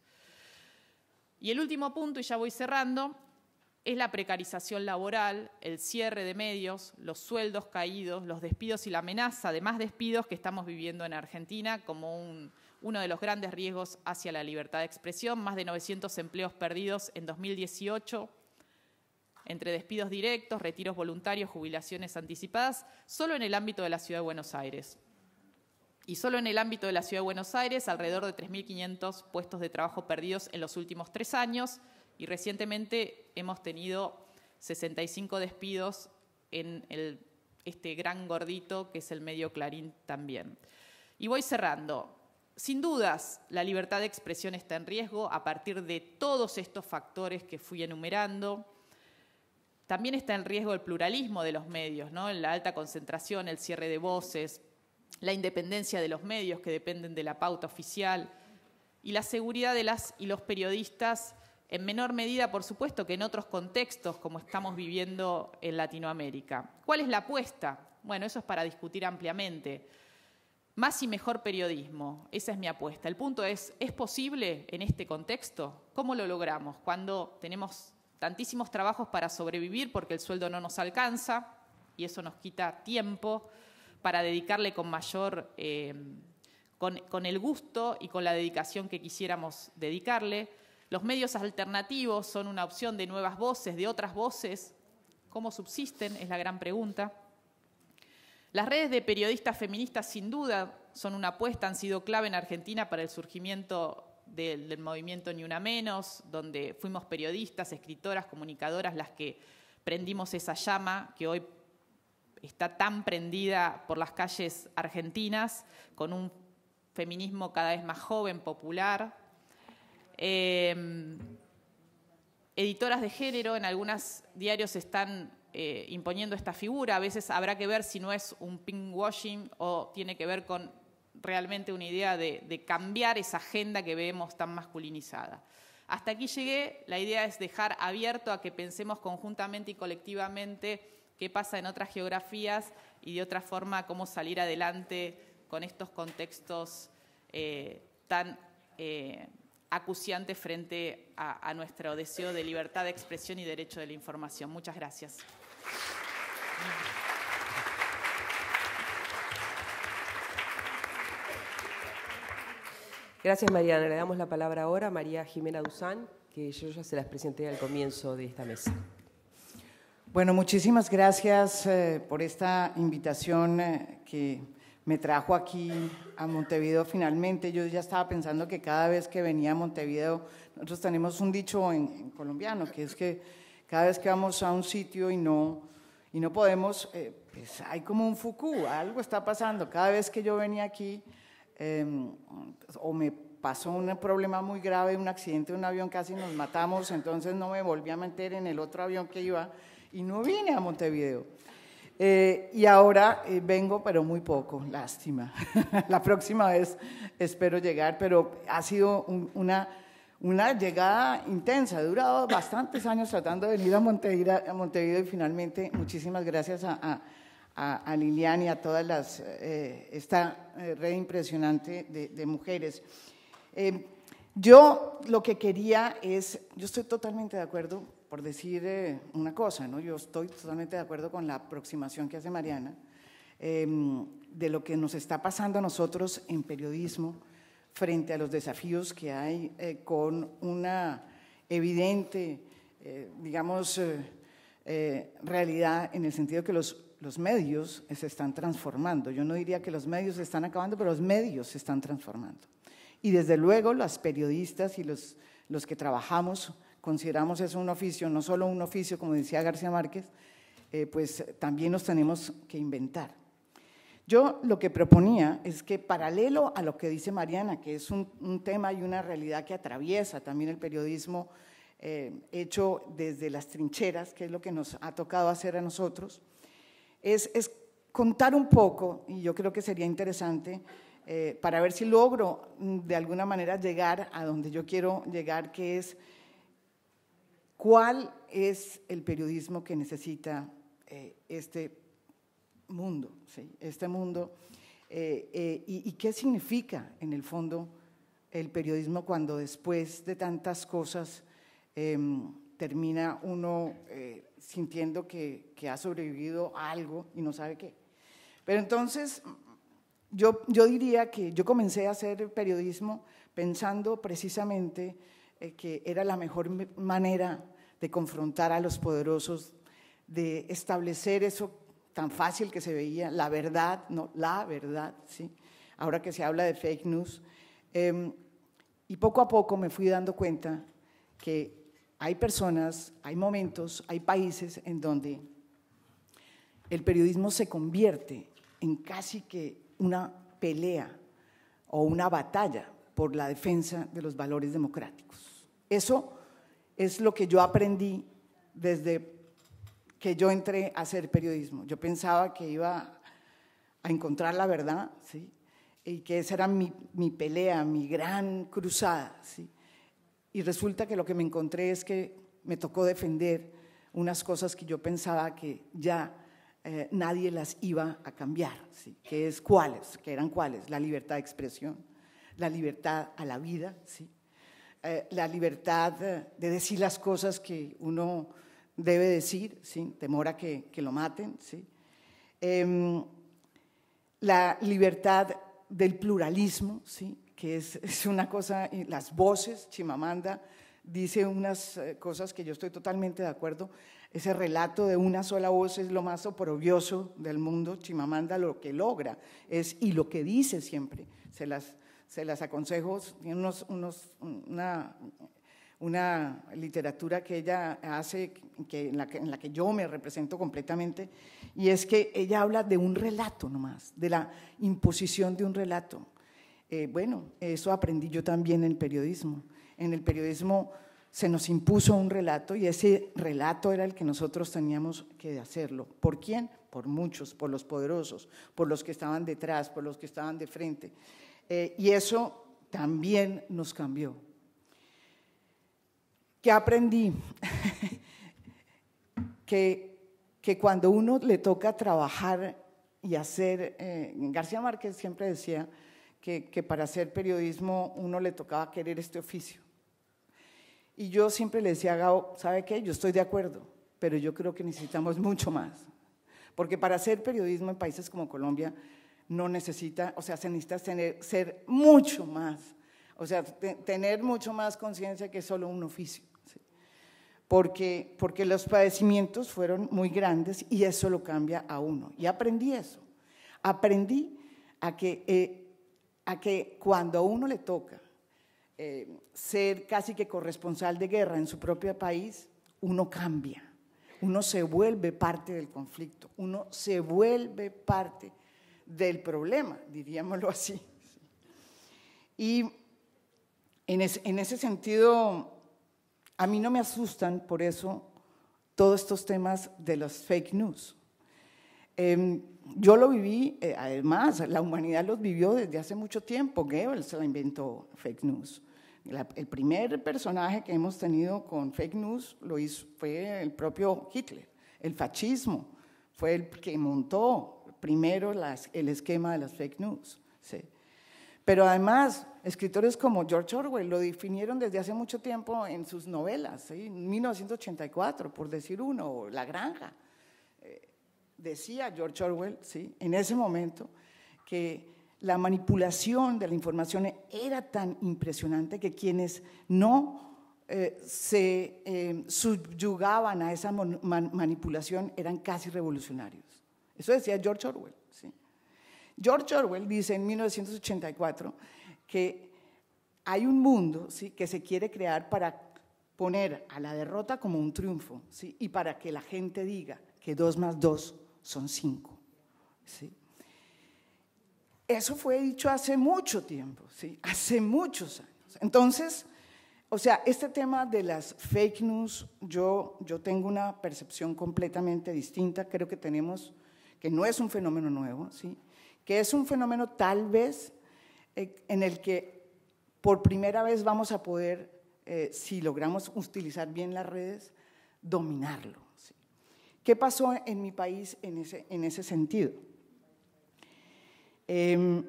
Y el último punto, y ya voy cerrando, es la precarización laboral, el cierre de medios, los sueldos caídos, los despidos y la amenaza de más despidos que estamos viviendo en Argentina como uno de los grandes riesgos hacia la libertad de expresión, más de 900 empleos perdidos en 2018 entre despidos directos, retiros voluntarios, jubilaciones anticipadas, solo en el ámbito de la Ciudad de Buenos Aires. Y solo en el ámbito de la Ciudad de Buenos Aires, alrededor de 3.500 puestos de trabajo perdidos en los últimos tres años, y recientemente hemos tenido 65 despidos en este gran gordito que es el medio Clarín también. Y voy cerrando. Sin dudas, la libertad de expresión está en riesgo a partir de todos estos factores que fui enumerando. También está en riesgo el pluralismo de los medios, ¿no? la alta concentración, el cierre de voces, la independencia de los medios que dependen de la pauta oficial y la seguridad de las y los periodistas en menor medida, por supuesto, que en otros contextos como estamos viviendo en Latinoamérica. ¿Cuál es la apuesta? Bueno, eso es para discutir ampliamente. Más y mejor periodismo, esa es mi apuesta. El punto es, ¿es posible en este contexto? ¿Cómo lo logramos cuando tenemos tantísimos trabajos para sobrevivir porque el sueldo no nos alcanza y eso nos quita tiempo para dedicarle con mayor, eh, con el gusto y con la dedicación que quisiéramos dedicarle? Los medios alternativos son una opción de nuevas voces, de otras voces. ¿Cómo subsisten? Es la gran pregunta. Las redes de periodistas feministas sin duda son una apuesta, han sido clave en Argentina para el surgimiento del, movimiento Ni Una Menos, donde fuimos periodistas, escritoras, comunicadoras las que prendimos esa llama que hoy está tan prendida por las calles argentinas, con un feminismo cada vez más joven, popular, Em, editoras de género, en algunos diarios están eh, imponiendo esta figura, a veces habrá que ver si no es un pinkwashing o tiene que ver con realmente una idea de, cambiar esa agenda que vemos tan masculinizada. Hasta aquí llegué, la idea es dejar abierto a que pensemos conjuntamente y colectivamente qué pasa en otras geografías y de otra forma cómo salir adelante con estos contextos eh, tan eh, acuciante frente a, nuestro deseo de libertad de expresión y derecho de la información. Muchas gracias. Gracias, Mariana. Le damos la palabra ahora a María Jimena Duzán, que yo ya se las presenté al comienzo de esta mesa. Bueno, muchísimas gracias eh, por esta invitación eh, que me trajo aquí a Montevideo finalmente. Yo ya estaba pensando que cada vez que venía a Montevideo, nosotros tenemos un dicho en, colombiano, que es que cada vez que vamos a un sitio y no, y no podemos, eh, pues hay como un fuku, algo está pasando. Cada vez que yo venía aquí, em, o me pasó un problema muy grave, un accidente de un avión, casi nos matamos, entonces no me volví a meter en el otro avión que iba y no vine a Montevideo. Eh, y ahora eh, vengo, pero muy poco, lástima. la próxima vez espero llegar, pero ha sido una, llegada intensa. ha durado bastantes años tratando de venir a Montevideo, y finalmente muchísimas gracias a, a, Lilian y a todas eh, esta red impresionante de, de mujeres. yo lo que quería es, yo estoy totalmente de acuerdo por decir eh, una cosa, ¿no? yo estoy totalmente de acuerdo con la aproximación que hace Mariana, em, de lo que nos está pasando a nosotros en periodismo frente a los desafíos que hay eh, con una evidente, eh, digamos, realidad en el sentido que los, los medios se están transformando. Yo no diría que los medios se están acabando, pero los medios se están transformando. Y desde luego las periodistas y los, los que trabajamos consideramos eso un oficio, no solo un oficio, como decía García Márquez, eh, pues también nos tenemos que inventar. Yo lo que proponía es que paralelo a lo que dice Mariana, que es un, tema y una realidad que atraviesa también el periodismo eh, hecho desde las trincheras, que es lo que nos ha tocado hacer a nosotros, es, contar un poco, y yo creo que sería interesante, eh, para ver si logro mm, de alguna manera llegar a donde yo quiero llegar, que es cuál es el periodismo que necesita eh, este mundo, este mundo, eh, eh, y, qué significa en el fondo el periodismo cuando después de tantas cosas em, termina uno sintiendo que, ha sobrevivido a algo y no sabe qué. Pero entonces, yo, yo diría que yo comencé a hacer periodismo pensando precisamente eh, que era la mejor manera de confrontar a los poderosos, de establecer eso tan fácil que se veía, la verdad, no, la verdad, ¿sí? ahora que se habla de fake news. Em, y poco a poco me fui dando cuenta que hay personas, hay momentos, hay países en donde el periodismo se convierte en casi que una pelea o una batalla por la defensa de los valores democráticos. Eso es lo que yo aprendí desde que yo entré a hacer periodismo. Yo pensaba que iba a encontrar la verdad, ¿sí? y que esa era mi, mi pelea, mi gran cruzada. ¿sí? Y resulta que lo que me encontré es que me tocó defender unas cosas que yo pensaba que ya eh, nadie las iba a cambiar, ¿sí? que es cuáles, que eran cuáles, la libertad de expresión, la libertad a la vida, ¿sí? Eh, la libertad eh, de decir las cosas que uno debe decir, sin temor a que, lo maten, ¿sí? Em, la libertad del pluralismo, ¿sí? que es, es, una cosa, las voces, Chimamanda dice unas eh, cosas que yo estoy totalmente de acuerdo, ese relato de una sola voz es lo más oprobioso del mundo, Chimamanda lo que logra es, y lo que dice siempre, se las se las aconsejo, tiene una, literatura que ella hace, en, la que, yo me represento completamente, y es que ella habla de un relato nomás, de la imposición de un relato. Eh, bueno, eso aprendí yo también en el periodismo. En el periodismo se nos impuso un relato y ese relato era el que nosotros teníamos que hacerlo. ¿Por quién? Por muchos, por los poderosos, por los que estaban detrás, por los que estaban de frente. Eh, y eso también nos cambió. Que aprendí? que, que, cuando uno le toca trabajar y hacer, eh, García Márquez siempre decía que, que para hacer periodismo uno le tocaba querer este oficio. Y yo siempre le decía a Gao, ¿sabe qué? Yo estoy de acuerdo, pero yo creo que necesitamos mucho más. Porque para hacer periodismo en países como Colombia no necesita, o sea, se necesita ser mucho más, o sea, tener mucho más conciencia que solo un oficio. Porque, porque los padecimientos fueron muy grandes y eso lo cambia a uno. Y aprendí eso. Aprendí a que, eh, a que cuando a uno le toca eh, ser casi que corresponsal de guerra en su propio país, uno cambia, uno se vuelve parte del conflicto, uno se vuelve parte del problema, diríamoslo así. Y en, ese sentido, a mí no me asustan por eso todos estos temas de los fake news. Em, yo lo viví, eh, además, la humanidad los vivió desde hace mucho tiempo. Goebbels la inventó fake news. el primer personaje que hemos tenido con fake news lo hizo, fue el propio Hitler. El fascismo fue el que montó primero el esquema de las fake news. ¿sí? Pero además, escritores como George Orwell lo definieron desde hace mucho tiempo en sus novelas, en 1984, por decir uno, La Granja. Eh, decía George Orwell, ¿sí? en ese momento, que la manipulación de la información era tan impresionante que quienes no eh, se eh, subyugaban a esa manipulación eran casi revolucionarios. Eso decía George Orwell. George Orwell dice en 1984 que hay un mundo que se quiere crear para poner a la derrota como un triunfo y para que la gente diga que dos más dos son cinco. Eso fue dicho hace mucho tiempo, hace muchos años. Entonces, o sea, este tema de las fake news, yo, yo tengo una percepción completamente distinta. Creo que tenemos que no es un fenómeno nuevo, ¿sí? que es un fenómeno tal vez eh, en el que por primera vez vamos a poder, eh, si logramos utilizar bien las redes, dominarlo. ¿Qué pasó en mi país en ese, en ese sentido? Em,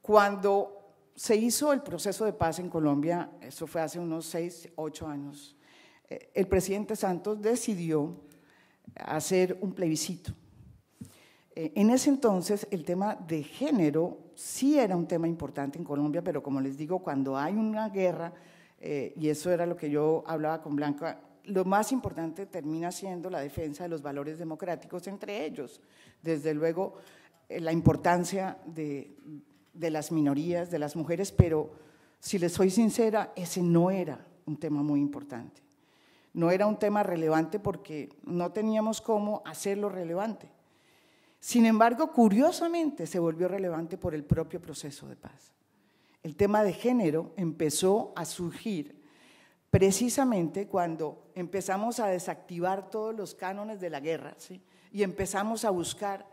cuando se hizo el proceso de paz en Colombia, eso fue hace unos seis, ocho años, eh, el presidente Santos decidió hacer un plebiscito. Eh, en ese entonces el tema de género sí era un tema importante en Colombia, pero como les digo, cuando hay una guerra, eh, y eso era lo que yo hablaba con Blanca, lo más importante termina siendo la defensa de los valores democráticos entre ellos. Desde luego, eh, la importancia de las minorías, de las mujeres, pero si les soy sincera, ese no era un tema muy importante no era un tema relevante porque no teníamos cómo hacerlo relevante. Sin embargo, curiosamente se volvió relevante por el propio proceso de paz. El tema de género empezó a surgir precisamente cuando empezamos a desactivar todos los cánones de la guerra y empezamos a buscar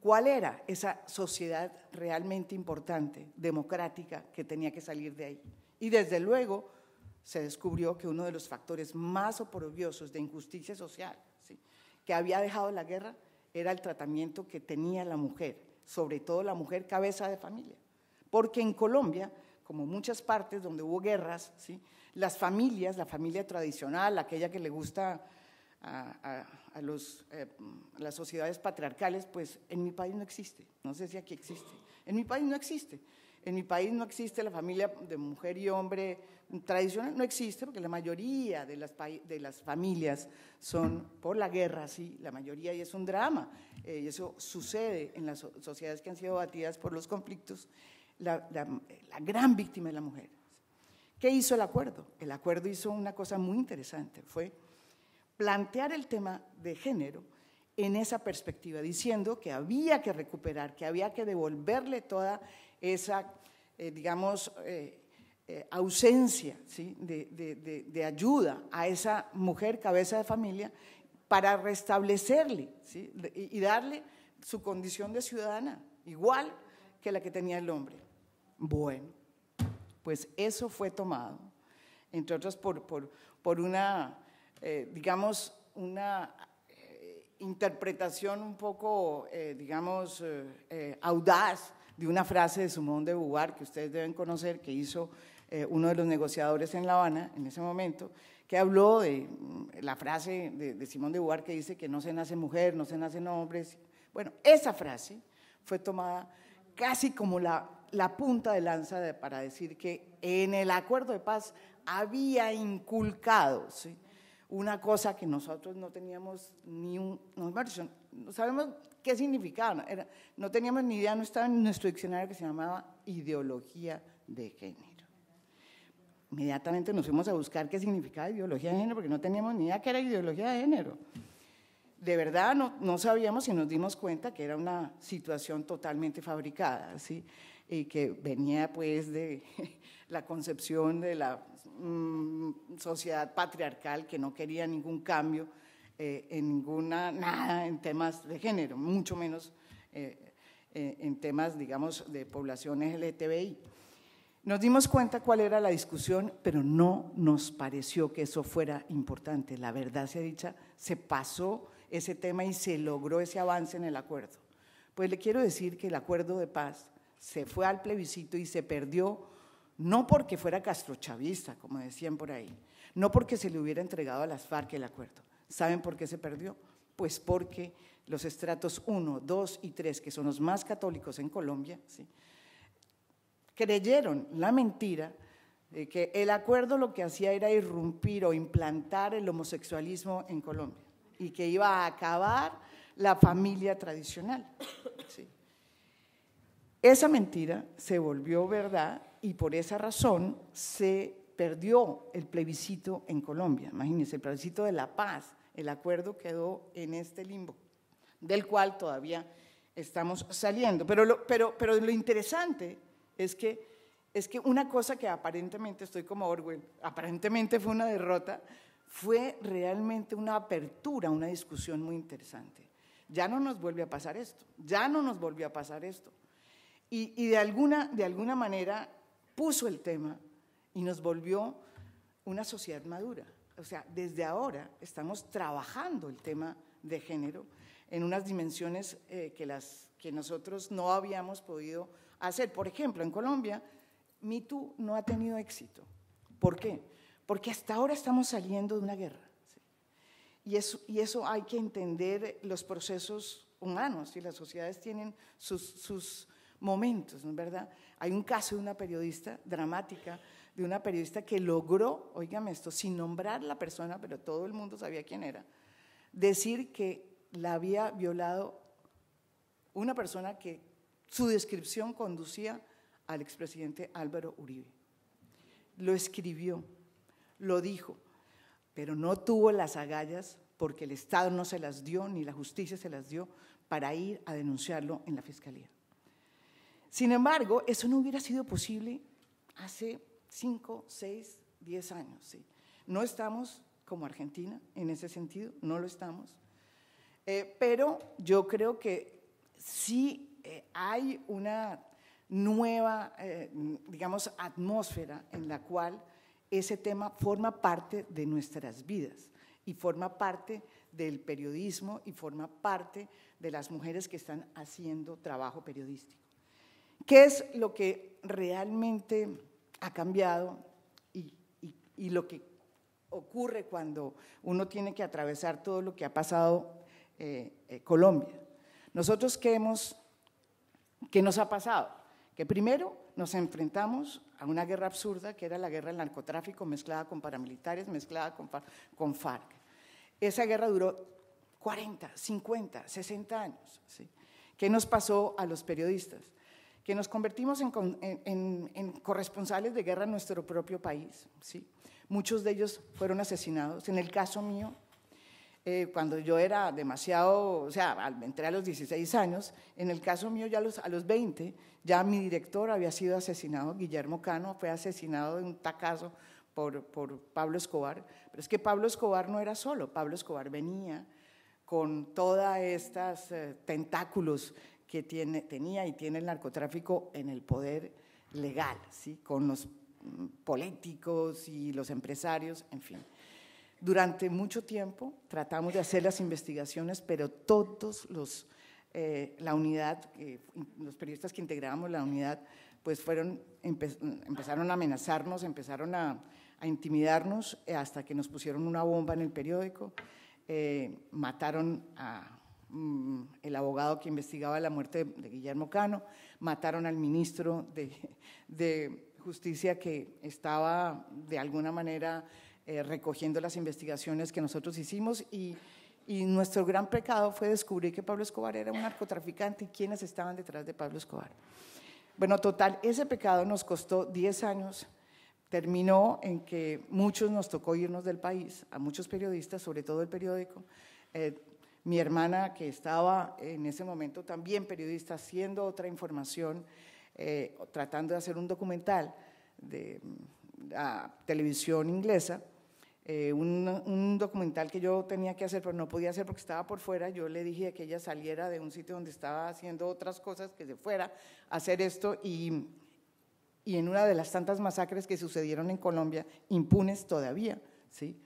cuál era esa sociedad realmente importante, democrática, que tenía que salir de ahí. Y desde luego se descubrió que uno de los factores más oprobiosos de injusticia social que había dejado la guerra era el tratamiento que tenía la mujer, sobre todo la mujer cabeza de familia. Porque en Colombia, como muchas partes donde hubo guerras, las familias, la familia tradicional, aquella que le gusta a, a, eh, las sociedades patriarcales, pues en mi país no existe. No sé si aquí existe. En mi país no existe. En mi país no existe la familia de mujer y hombre tradicional no existe porque la mayoría de las, de las familias son por la guerra, sí, la mayoría y es un drama. Eh, y eso sucede en las sociedades que han sido batidas por los conflictos. La, gran víctima es la mujer. ¿Qué hizo el acuerdo? El acuerdo hizo una cosa muy interesante, fue plantear el tema de género en esa perspectiva, diciendo que había que recuperar, que había que devolverle toda esa, eh, digamos, eh, eh, ausencia ¿sí? de, ayuda a esa mujer cabeza de familia para restablecerle y, darle su condición de ciudadana, igual que la que tenía el hombre. Bueno, pues eso fue tomado, entre otras por, por, una, eh, digamos, una eh, interpretación un poco, digamos, audaz de una frase de Sumón de Bugar que ustedes deben conocer, que hizo eh, uno de los negociadores en La Habana en ese momento, que habló de mm, la frase de, Simón de Beauvoir que dice que no se nace mujer, no se nace hombres. Bueno, esa frase fue tomada casi como la, punta de lanza para decir que en el acuerdo de paz había inculcado una cosa que nosotros no teníamos ni un... No, sabemos qué significaba, no teníamos ni idea, no estaba en nuestro diccionario que se llamaba ideología de género. Inmediatamente nos fuimos a buscar qué significaba ideología de género, porque no teníamos ni idea qué era ideología de género. De verdad no, no sabíamos y nos dimos cuenta que era una situación totalmente fabricada, ¿sí? y que venía pues de la concepción de la mm, sociedad patriarcal que no quería ningún cambio eh, en ninguna, nada en temas de género, mucho menos eh, eh, en temas, digamos, de poblaciones LGTBI. Nos dimos cuenta cuál era la discusión, pero no nos pareció que eso fuera importante. La verdad sea dicha, se pasó ese tema y se logró ese avance en el acuerdo. Pues le quiero decir que el acuerdo de paz se fue al plebiscito y se perdió no porque fuera castrochavista, como decían por ahí, no porque se le hubiera entregado a las FARC el acuerdo. ¿Saben por qué se perdió? Pues porque los estratos 1, 2 y 3, que son los más católicos en Colombia, ¿sí? creyeron la mentira de que el acuerdo lo que hacía era irrumpir o implantar el homosexualismo en Colombia y que iba a acabar la familia tradicional. Esa mentira se volvió verdad y por esa razón se perdió el plebiscito en Colombia. Imagínense, el plebiscito de la paz, el acuerdo quedó en este limbo, del cual todavía estamos saliendo. Pero pero, pero lo interesante es que, es que una cosa que aparentemente, estoy como Orwell, aparentemente fue una derrota, fue realmente una apertura, una discusión muy interesante. Ya no nos vuelve a pasar esto, ya no nos volvió a pasar esto. Y, de, alguna, de alguna manera puso el tema y nos volvió una sociedad madura. O sea, desde ahora estamos trabajando el tema de género en unas dimensiones eh, que, las, que nosotros no habíamos podido hacer. Por ejemplo, en Colombia, MeToo no ha tenido éxito. ¿Por qué? Porque hasta ahora estamos saliendo de una guerra. Y, eso, y eso hay que entender los procesos humanos y las sociedades tienen sus, sus momentos, verdad? Hay un caso de una periodista dramática, de una periodista que logró, oígame esto, sin nombrar la persona, pero todo el mundo sabía quién era, decir que la había violado una persona que su descripción conducía al expresidente Álvaro Uribe. Lo escribió, lo dijo, pero no tuvo las agallas porque el Estado no se las dio, ni la justicia se las dio, para ir a denunciarlo en la Fiscalía. Sin embargo, eso no hubiera sido posible hace 5, 6, 10 años. No estamos como Argentina en ese sentido, no lo estamos. Eh, pero yo creo que sí eh, hay una nueva, eh, digamos, atmósfera en la cual ese tema forma parte de nuestras vidas y forma parte del periodismo y forma parte de las mujeres que están haciendo trabajo periodístico. ¿Qué es lo que realmente ha cambiado y, lo que ocurre cuando uno tiene que atravesar todo lo que ha pasado eh, Colombia? Nosotros que hemos ¿Qué nos ha pasado? Que primero nos enfrentamos a una guerra absurda que era la guerra del narcotráfico mezclada con paramilitares, mezclada con, con FARC. Esa guerra duró 40, 50, 60 años. ¿Qué nos pasó a los periodistas? Que nos convertimos en, corresponsales de guerra en nuestro propio país. Muchos de ellos fueron asesinados. En el caso mío, eh, cuando yo era demasiado, o sea, entré a los 16 años, en el caso mío ya a los 20, ya mi director había sido asesinado, Guillermo Cano fue asesinado de un tacazo por, por Pablo Escobar, pero es que Pablo Escobar no era solo, Pablo Escobar venía con todas estas eh, tentáculos que tiene, tenía y tiene el narcotráfico en el poder legal, ¿sí? con los mm, políticos y los empresarios, en fin. Durante mucho tiempo tratamos de hacer las investigaciones, pero todos los, eh, la unidad, los periodistas que integrábamos la unidad, pues fueron, empezaron a amenazarnos, empezaron a, intimidarnos eh, hasta que nos pusieron una bomba en el periódico, eh, mataron a mm, el abogado que investigaba la muerte de, Guillermo Cano, mataron al ministro de Justicia que estaba de alguna manera eh, recogiendo las investigaciones que nosotros hicimos y, nuestro gran pecado fue descubrir que Pablo Escobar era un narcotraficante y quiénes estaban detrás de Pablo Escobar. Bueno, total, ese pecado nos costó 10 años. Terminó en que muchos nos tocó irnos del país, a muchos periodistas, sobre todo el periódico. Eh, mi hermana, que estaba en ese momento también periodista, haciendo otra información, eh, tratando de hacer un documental de mm, televisión inglesa, eh, un, documental que yo tenía que hacer, pero no podía hacer porque estaba por fuera. Yo le dije que ella saliera de un sitio donde estaba haciendo otras cosas, que se fuera a hacer esto. Y, en una de las tantas masacres que sucedieron en Colombia, impunes todavía, ¿sí?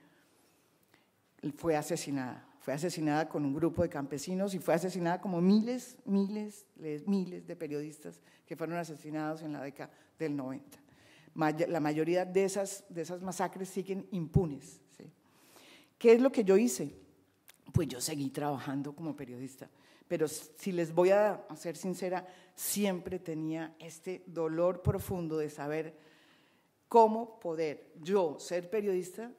fue asesinada. Fue asesinada con un grupo de campesinos y fue asesinada como miles, miles, miles de periodistas que fueron asesinados en la década del 90 la mayoría de esas, de esas masacres siguen impunes. ¿Qué es lo que yo hice? Pues yo seguí trabajando como periodista, pero si les voy a, ser sincera, siempre tenía este dolor profundo de saber cómo poder yo ser periodista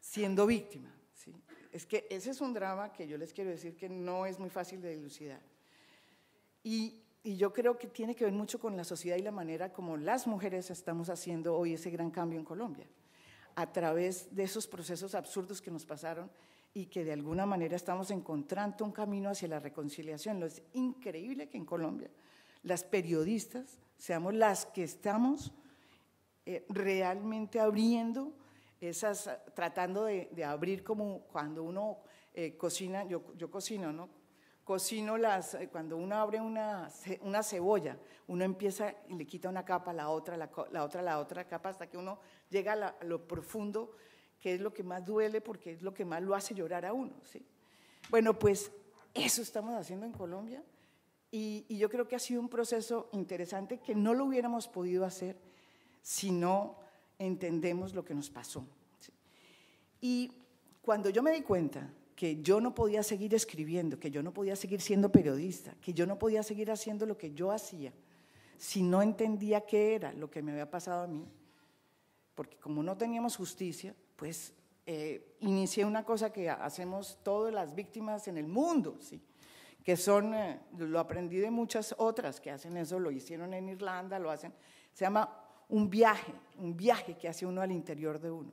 siendo víctima. Es que ese es un drama que yo les quiero decir que no es muy fácil de dilucidar. Y y yo creo que tiene que ver mucho con la sociedad y la manera como las mujeres estamos haciendo hoy ese gran cambio en Colombia, a través de esos procesos absurdos que nos pasaron y que de alguna manera estamos encontrando un camino hacia la reconciliación. Lo es increíble que en Colombia las periodistas seamos las que estamos eh, realmente abriendo esas, tratando de, abrir como cuando uno eh, cocina, yo, yo cocino, ¿no? Cocino las, eh, cuando uno abre una, una cebolla, uno empieza y le quita una capa, la otra, la, otra, la otra capa, hasta que uno llega a, lo profundo, que es lo que más duele porque es lo que más lo hace llorar a uno. ¿sí? Bueno, pues eso estamos haciendo en Colombia y, yo creo que ha sido un proceso interesante que no lo hubiéramos podido hacer si no entendemos lo que nos pasó. Y cuando yo me di cuenta que yo no podía seguir escribiendo, que yo no podía seguir siendo periodista, que yo no podía seguir haciendo lo que yo hacía si no entendía qué era lo que me había pasado a mí, porque como no teníamos justicia, pues eh, inicié una cosa que hacemos todas las víctimas en el mundo, ¿sí? que son, eh, lo aprendí de muchas otras que hacen eso, lo hicieron en Irlanda, lo hacen, se llama un viaje, un viaje que hace uno al interior de uno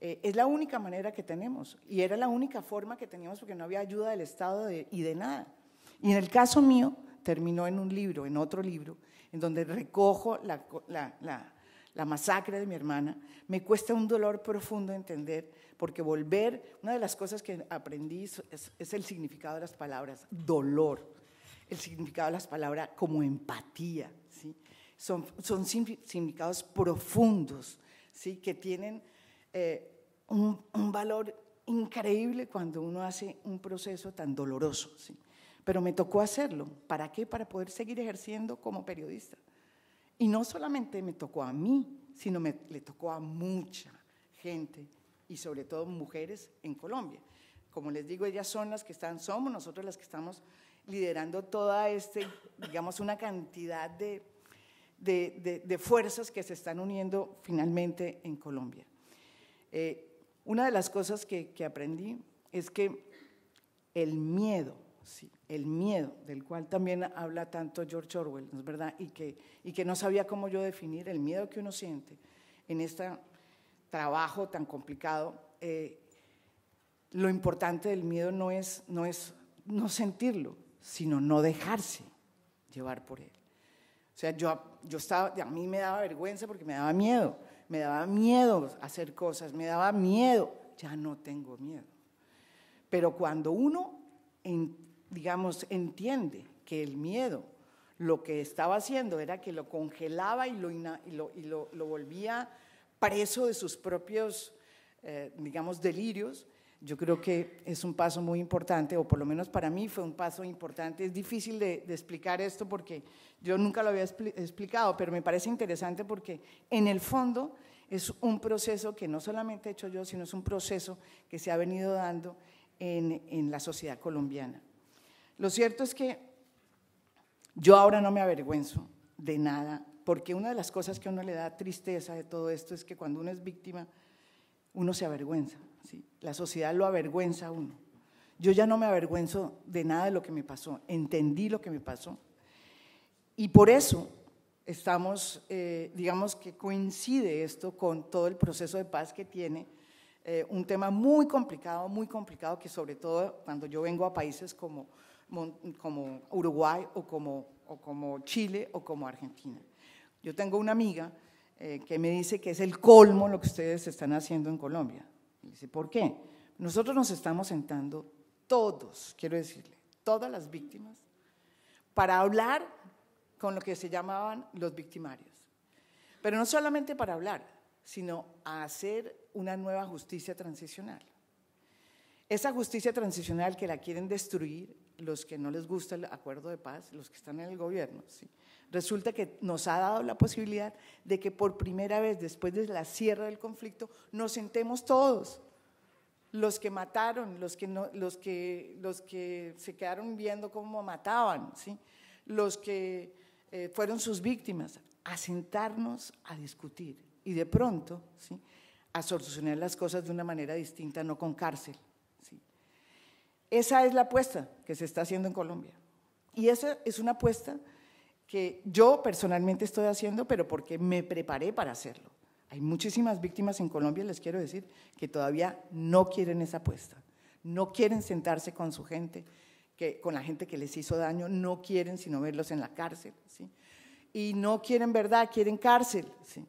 eh, es la única manera que tenemos y era la única forma que teníamos porque no había ayuda del Estado y de nada. Y en el caso mío terminó en un libro, en otro libro, en donde recojo la, masacre de mi hermana. Me cuesta un dolor profundo entender porque volver, una de las cosas que aprendí es, el significado de las palabras, dolor, el significado de las palabras como empatía, ¿sí? son, son significados profundos. ¿sí? que tienen eh, un, valor increíble cuando uno hace un proceso tan doloroso. ¿sí? Pero me tocó hacerlo. ¿Para qué? Para poder seguir ejerciendo como periodista. Y no solamente me tocó a mí, sino le tocó a mucha gente y sobre todo mujeres en Colombia. Como les digo, ellas son las que están, somos nosotros las que estamos liderando toda este, digamos, una cantidad de, de fuerzas que se están uniendo finalmente en Colombia. Eh, una de las cosas que, aprendí es que el miedo, el miedo, del cual también habla tanto George Orwell, ¿no es verdad? Y que, y que no sabía cómo yo definir el miedo que uno siente en este trabajo tan complicado. Eh, lo importante del miedo no es, no es no sentirlo, sino no dejarse llevar por él. O sea, yo, yo estaba, a mí me daba vergüenza porque me daba miedo me daba miedo hacer cosas, me daba miedo, ya no tengo miedo. Pero cuando uno, digamos, entiende que el miedo lo que estaba haciendo era que lo congelaba y lo, volvía preso de sus propios, eh, digamos, delirios, yo creo que es un paso muy importante, o por lo menos para mí fue un paso importante. Es difícil de, explicar esto porque yo nunca lo había explicado, pero me parece interesante porque en el fondo es un proceso que no solamente he hecho yo, sino es un proceso que se ha venido dando en la sociedad colombiana. Lo cierto es que yo ahora no me avergüenzo de nada, porque una de las cosas que a uno le da tristeza de todo esto es que cuando uno es víctima, uno se avergüenza la sociedad lo avergüenza a uno. Yo ya no me avergüenzo de nada de lo que me pasó, entendí lo que me pasó. Y por eso estamos, eh, digamos que coincide esto con todo el proceso de paz que tiene eh, un tema muy complicado, muy complicado, que sobre todo cuando yo vengo a países como, Uruguay o como, Chile o como Argentina. Yo tengo una amiga eh, que me dice que es el colmo lo que ustedes están haciendo en Colombia. Dice, ¿por qué? Nosotros nos estamos sentando todos, quiero decirle, todas las víctimas, para hablar con lo que se llamaban los victimarios. Pero no solamente para hablar, sino a hacer una nueva justicia transicional. Esa justicia transicional que la quieren destruir los que no les gusta el acuerdo de paz, los que están en el gobierno, ¿sí? Resulta que nos ha dado la posibilidad de que por primera vez, después de la sierra del conflicto, nos sentemos todos. Los que mataron, los que, no, los que, los que se quedaron viendo cómo mataban, ¿sí? los que eh, fueron sus víctimas, a sentarnos a discutir y de pronto ¿sí? a solucionar las cosas de una manera distinta, no con cárcel. ¿sí? Esa es la apuesta que se está haciendo en Colombia. Y esa es una apuesta que yo personalmente estoy haciendo, pero porque me preparé para hacerlo. Hay muchísimas víctimas en Colombia, les quiero decir, que todavía no quieren esa apuesta, no quieren sentarse con su gente, que, con la gente que les hizo daño, no quieren sino verlos en la cárcel, ¿sí? y no quieren verdad, quieren cárcel. ¿sí?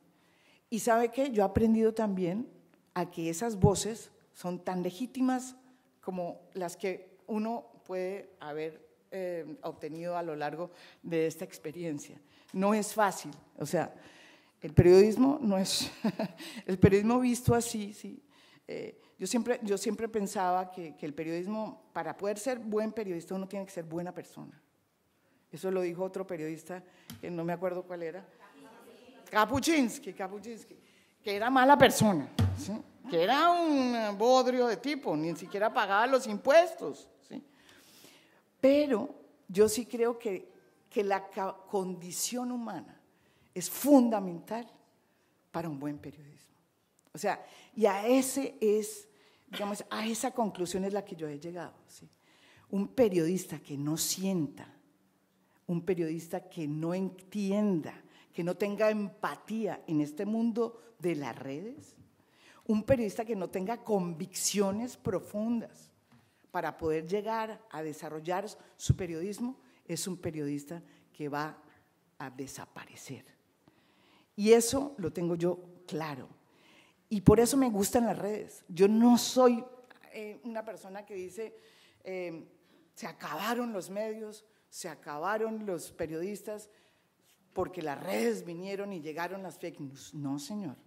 Y sabe qué, yo he aprendido también a que esas voces son tan legítimas como las que uno puede haber eh, obtenido a lo largo de esta experiencia. No es fácil, o sea, el periodismo no es, el periodismo visto así, sí. Eh, yo, siempre, yo siempre pensaba que, el periodismo, para poder ser buen periodista, uno tiene que ser buena persona. Eso lo dijo otro periodista, que no me acuerdo cuál era. Kapuchinsky, Kapuchinsky, que era mala persona, que era un bodrio de tipo, ni siquiera pagaba los impuestos. Pero yo sí creo que, que la condición humana es fundamental para un buen periodismo. O sea, y a ese es, a esa conclusión es la que yo he llegado. Un periodista que no sienta, un periodista que no entienda, que no tenga empatía en este mundo de las redes, un periodista que no tenga convicciones profundas, para poder llegar a desarrollar su periodismo, es un periodista que va a desaparecer. Y eso lo tengo yo claro. Y por eso me gustan las redes. Yo no soy eh, una persona que dice, em, se acabaron los medios, se acabaron los periodistas, porque las redes vinieron y llegaron las fake news. No, señor.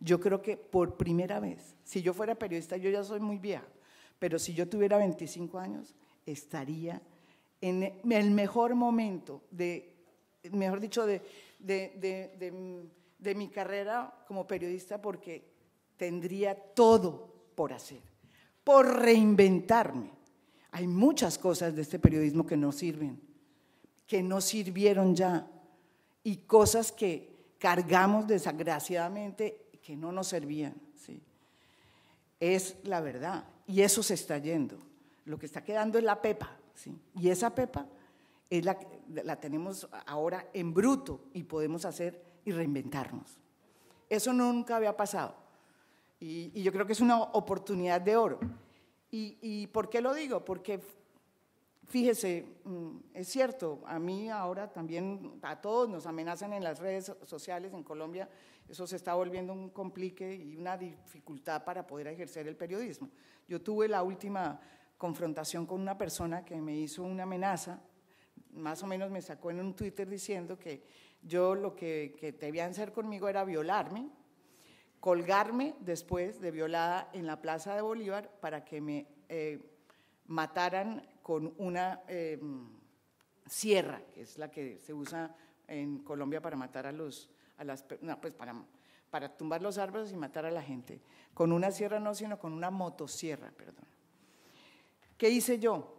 Yo creo que por primera vez, si yo fuera periodista, yo ya soy muy vieja, pero si yo tuviera 25 años, estaría en el mejor momento de, mejor dicho, de, de mi carrera como periodista porque tendría todo por hacer, por reinventarme. Hay muchas cosas de este periodismo que no sirven, que no sirvieron ya, y cosas que cargamos desgraciadamente que no nos servían. ¿sí? Es la verdad y eso se está yendo. Lo que está quedando es la pepa, ¿sí? y esa pepa es la, la tenemos ahora en bruto y podemos hacer y reinventarnos. Eso nunca había pasado. Y, yo creo que es una oportunidad de oro. Y, ¿Y, por qué lo digo? Porque, fíjese, mm, es cierto, a mí ahora también, a todos nos amenazan en las redes sociales en Colombia eso se está volviendo un complique y una dificultad para poder ejercer el periodismo. Yo tuve la última confrontación con una persona que me hizo una amenaza, más o menos me sacó en un Twitter diciendo que yo lo que, debían hacer conmigo era violarme, colgarme después de violada en la Plaza de Bolívar para que me eh, mataran con una eh, sierra, que es la que se usa en Colombia para matar a los las pues para, para tumbar los árboles y matar a la gente. Con una sierra no, sino con una motosierra, perdón. ¿Qué hice yo?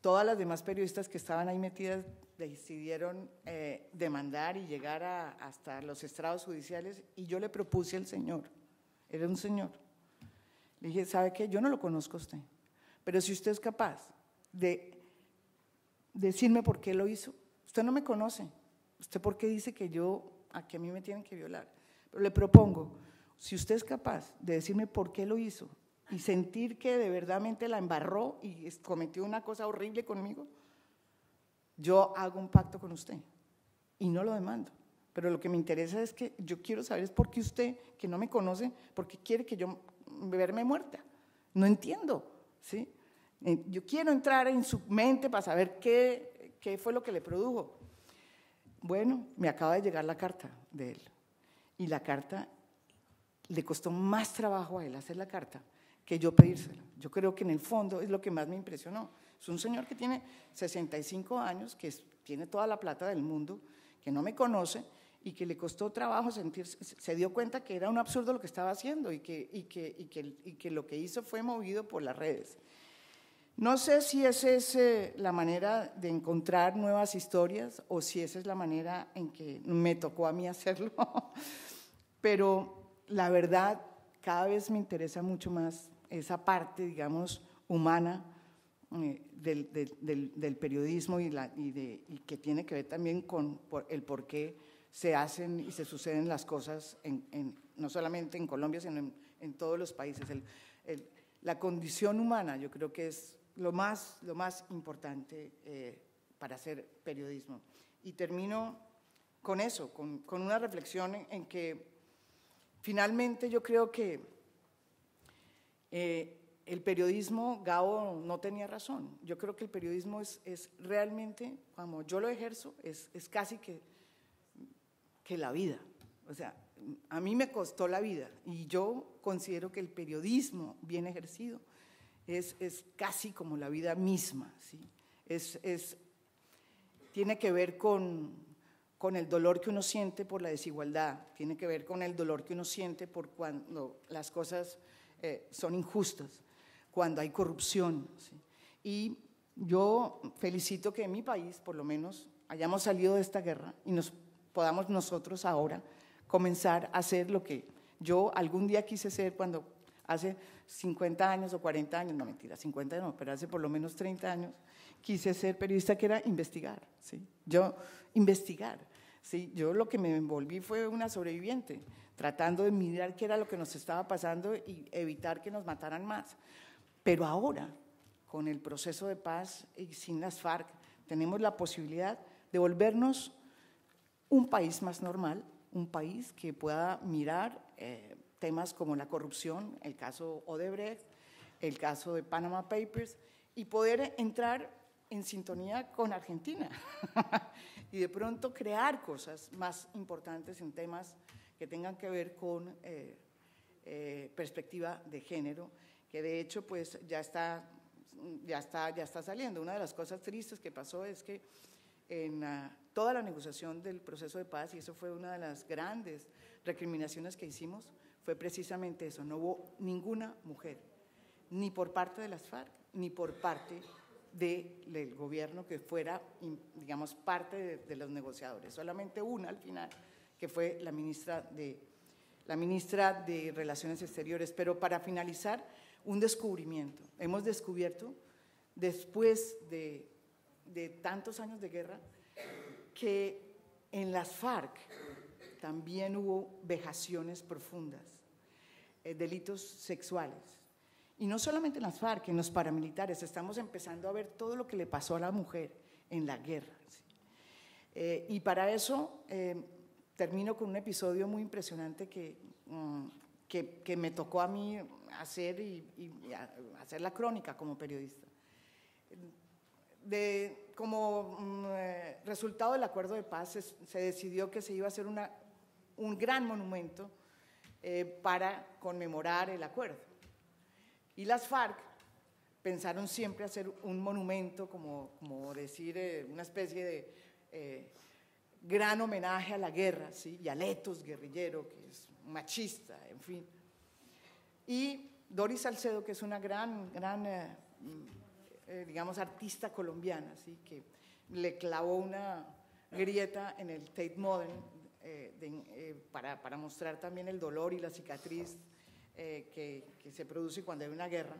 Todas las demás periodistas que estaban ahí metidas decidieron eh, demandar y llegar hasta los estrados judiciales y yo le propuse al señor, era un señor, le dije, ¿sabe qué? Yo no lo conozco a usted, pero si usted es capaz de decirme por qué lo hizo, usted no me conoce, usted por qué dice que yo a que a mí me tienen que violar. Pero le propongo, si usted es capaz de decirme por qué lo hizo y sentir que de verdadmente la embarró y cometió una cosa horrible conmigo, yo hago un pacto con usted y no lo demando. Pero lo que me interesa es que yo quiero saber es por qué usted, que no me conoce, por qué quiere que yo me verme muerta. No entiendo, ¿sí? Eh, yo quiero entrar en su mente para saber qué, qué fue lo que le produjo. Bueno, me acaba de llegar la carta de él. Y la carta le costó más trabajo a él hacer la carta que yo pedírsela. Yo creo que en el fondo es lo que más me impresionó. Es un señor que tiene 65 años, que tiene toda la plata del mundo, que no me conoce y que le costó trabajo sentirse, se dio cuenta que era un absurdo lo que estaba haciendo y que, lo que hizo fue movido por las redes. No sé si esa es eh, la manera de encontrar nuevas historias o si esa es la manera en que me tocó a mí hacerlo, pero la verdad cada vez me interesa mucho más esa parte, digamos, humana eh, del, periodismo y, la, de, que tiene que ver también con el por qué se hacen y se suceden las cosas, en, no solamente en Colombia, sino en, todos los países. la condición humana yo creo que es lo más, lo más importante eh, para hacer periodismo. Y termino con eso, con, una reflexión en, que finalmente yo creo que eh, el periodismo, Gao no tenía razón. Yo creo que el periodismo es, realmente, como yo lo ejerzo, es, casi que, que la vida. O sea, a mí me costó la vida y yo considero que el periodismo bien ejercido es, casi como la vida misma, ¿sí? Es, tiene que ver con, el dolor que uno siente por la desigualdad, tiene que ver con el dolor que uno siente por cuando las cosas eh, son injustas, cuando hay corrupción. Y yo felicito que en mi país, por lo menos, hayamos salido de esta guerra y nos podamos nosotros ahora comenzar a hacer lo que yo algún día quise ser cuando hace 50 años o 40 años, no mentira, 50 no, pero hace por lo menos 30 años, quise ser periodista que era investigar, ¿sí? Yo, investigar, ¿sí? Yo lo que me envolví fue una sobreviviente, tratando de mirar qué era lo que nos estaba pasando y evitar que nos mataran más. Pero ahora, con el proceso de paz y sin las FARC, tenemos la posibilidad de volvernos un país más normal, un país que pueda mirar... Eh, temas como la corrupción, el caso Odebrecht, el caso de Panama Papers, y poder entrar en sintonía con Argentina y de pronto crear cosas más importantes en temas que tengan que ver con eh, eh, perspectiva de género, que de hecho pues ya está, ya, está, ya está saliendo. Una de las cosas tristes que pasó es que en ah, toda la negociación del proceso de paz, y eso fue una de las grandes recriminaciones que hicimos, fue precisamente eso, no hubo ninguna mujer, ni por parte de las FARC, ni por parte del gobierno que fuera, digamos, parte de, los negociadores. Solamente una al final, que fue la ministra de, la ministra de Relaciones Exteriores. Pero para finalizar, un descubrimiento. Hemos descubierto, después de tantos años de guerra, que en las FARC también hubo vejaciones profundas eh, delitos sexuales. Y no solamente en las FARC, en los paramilitares, estamos empezando a ver todo lo que le pasó a la mujer en la guerra. Eh, y para eso eh, termino con un episodio muy impresionante mm, que, que, me tocó a mí hacer y, hacer la crónica como periodista. De, como mm, resultado del acuerdo de paz se, decidió que se iba a hacer un gran monumento eh, para conmemorar el acuerdo. Y las FARC pensaron siempre hacer un monumento, como, decir, eh, una especie de eh, gran homenaje a la guerra, ¿sí? y a Letos, guerrillero, que es machista, en fin. Y Doris Salcedo, que es una gran, gran digamos, artista colombiana, ¿sí? que le clavó una grieta en el Tate Modern eh, eh, para, mostrar también el dolor y la cicatriz eh, que, se produce cuando hay una guerra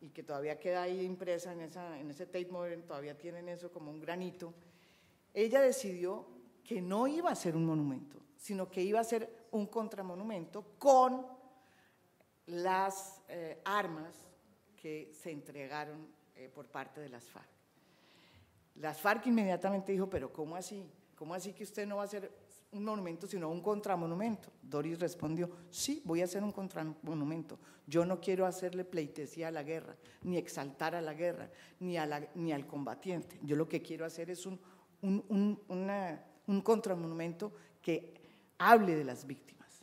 y que todavía queda ahí impresa en, en ese Tate Modern, todavía tienen eso como un granito. Ella decidió que no iba a ser un monumento, sino que iba a ser un contramonumento con las armas que se entregaron por parte de las FARC. Las FARC inmediatamente dijo, pero ¿cómo así? ¿Cómo así que usted no va a hacer un monumento, sino un contramonumento? Doris respondió, sí, voy a hacer un contramonumento. Yo no quiero hacerle pleitesía a la guerra, ni exaltar a la guerra, ni, al combatiente. Yo lo que quiero hacer es un, un contramonumento que hable de las víctimas.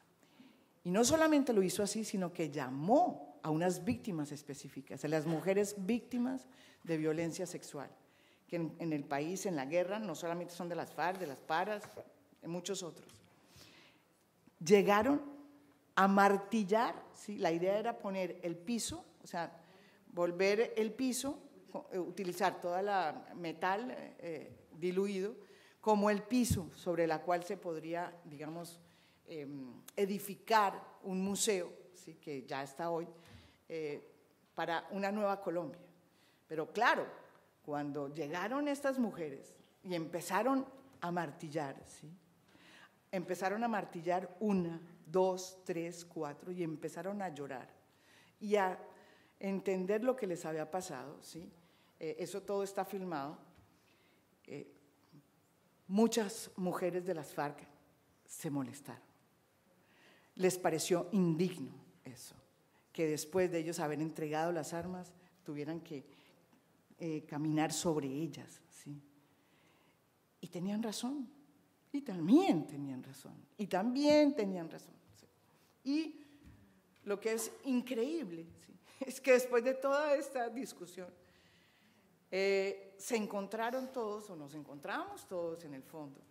Y no solamente lo hizo así, sino que llamó a unas víctimas específicas, a las mujeres víctimas de violencia sexual que en, el país, en la guerra, no solamente son de las FARC, de las PARAS, de muchos otros. Llegaron a martillar, ¿sí? la idea era poner el piso, o sea, volver el piso, eh, utilizar toda la metal eh, eh, diluido como el piso sobre la cual se podría, digamos, em, edificar un museo, ¿sí? que ya está hoy, para una nueva Colombia. Pero claro, cuando llegaron estas mujeres y empezaron a martillar, ¿sí? Empezaron a martillar una, dos, tres, cuatro y empezaron a llorar y a entender lo que les había pasado, ¿sí? Eh, eso todo está filmado. Eh, muchas mujeres de las FARC se molestaron. Les pareció indigno eso, que después de ellos haber entregado las armas tuvieran que eh, caminar sobre ellas. ¿sí? Y tenían razón, y también tenían razón, y también tenían razón. Y lo que es increíble es que después de toda esta discusión, eh, se encontraron todos, o nos encontramos todos en el fondo,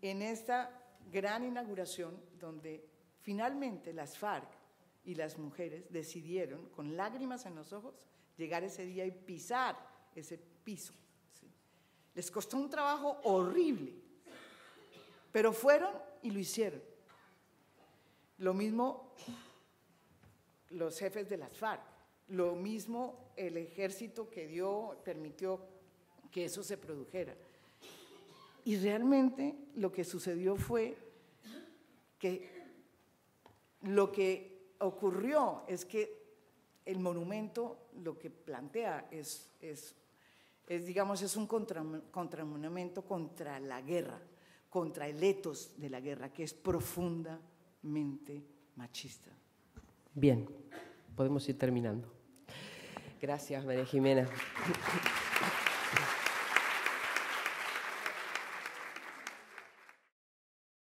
en esta gran inauguración donde finalmente las FARC y las mujeres decidieron, con lágrimas en los ojos, llegar ese día y pisar ese piso. Les costó un trabajo horrible, pero fueron y lo hicieron. Lo mismo los jefes de las FARC, lo mismo el ejército que dio, permitió que eso se produjera. Y realmente lo que sucedió fue que lo que ocurrió es que el monumento lo que plantea es, digamos, es un contramonumento contra, la guerra, contra el etos de la guerra, que es profundamente machista. Bien, podemos ir terminando. Gracias, María Jimena.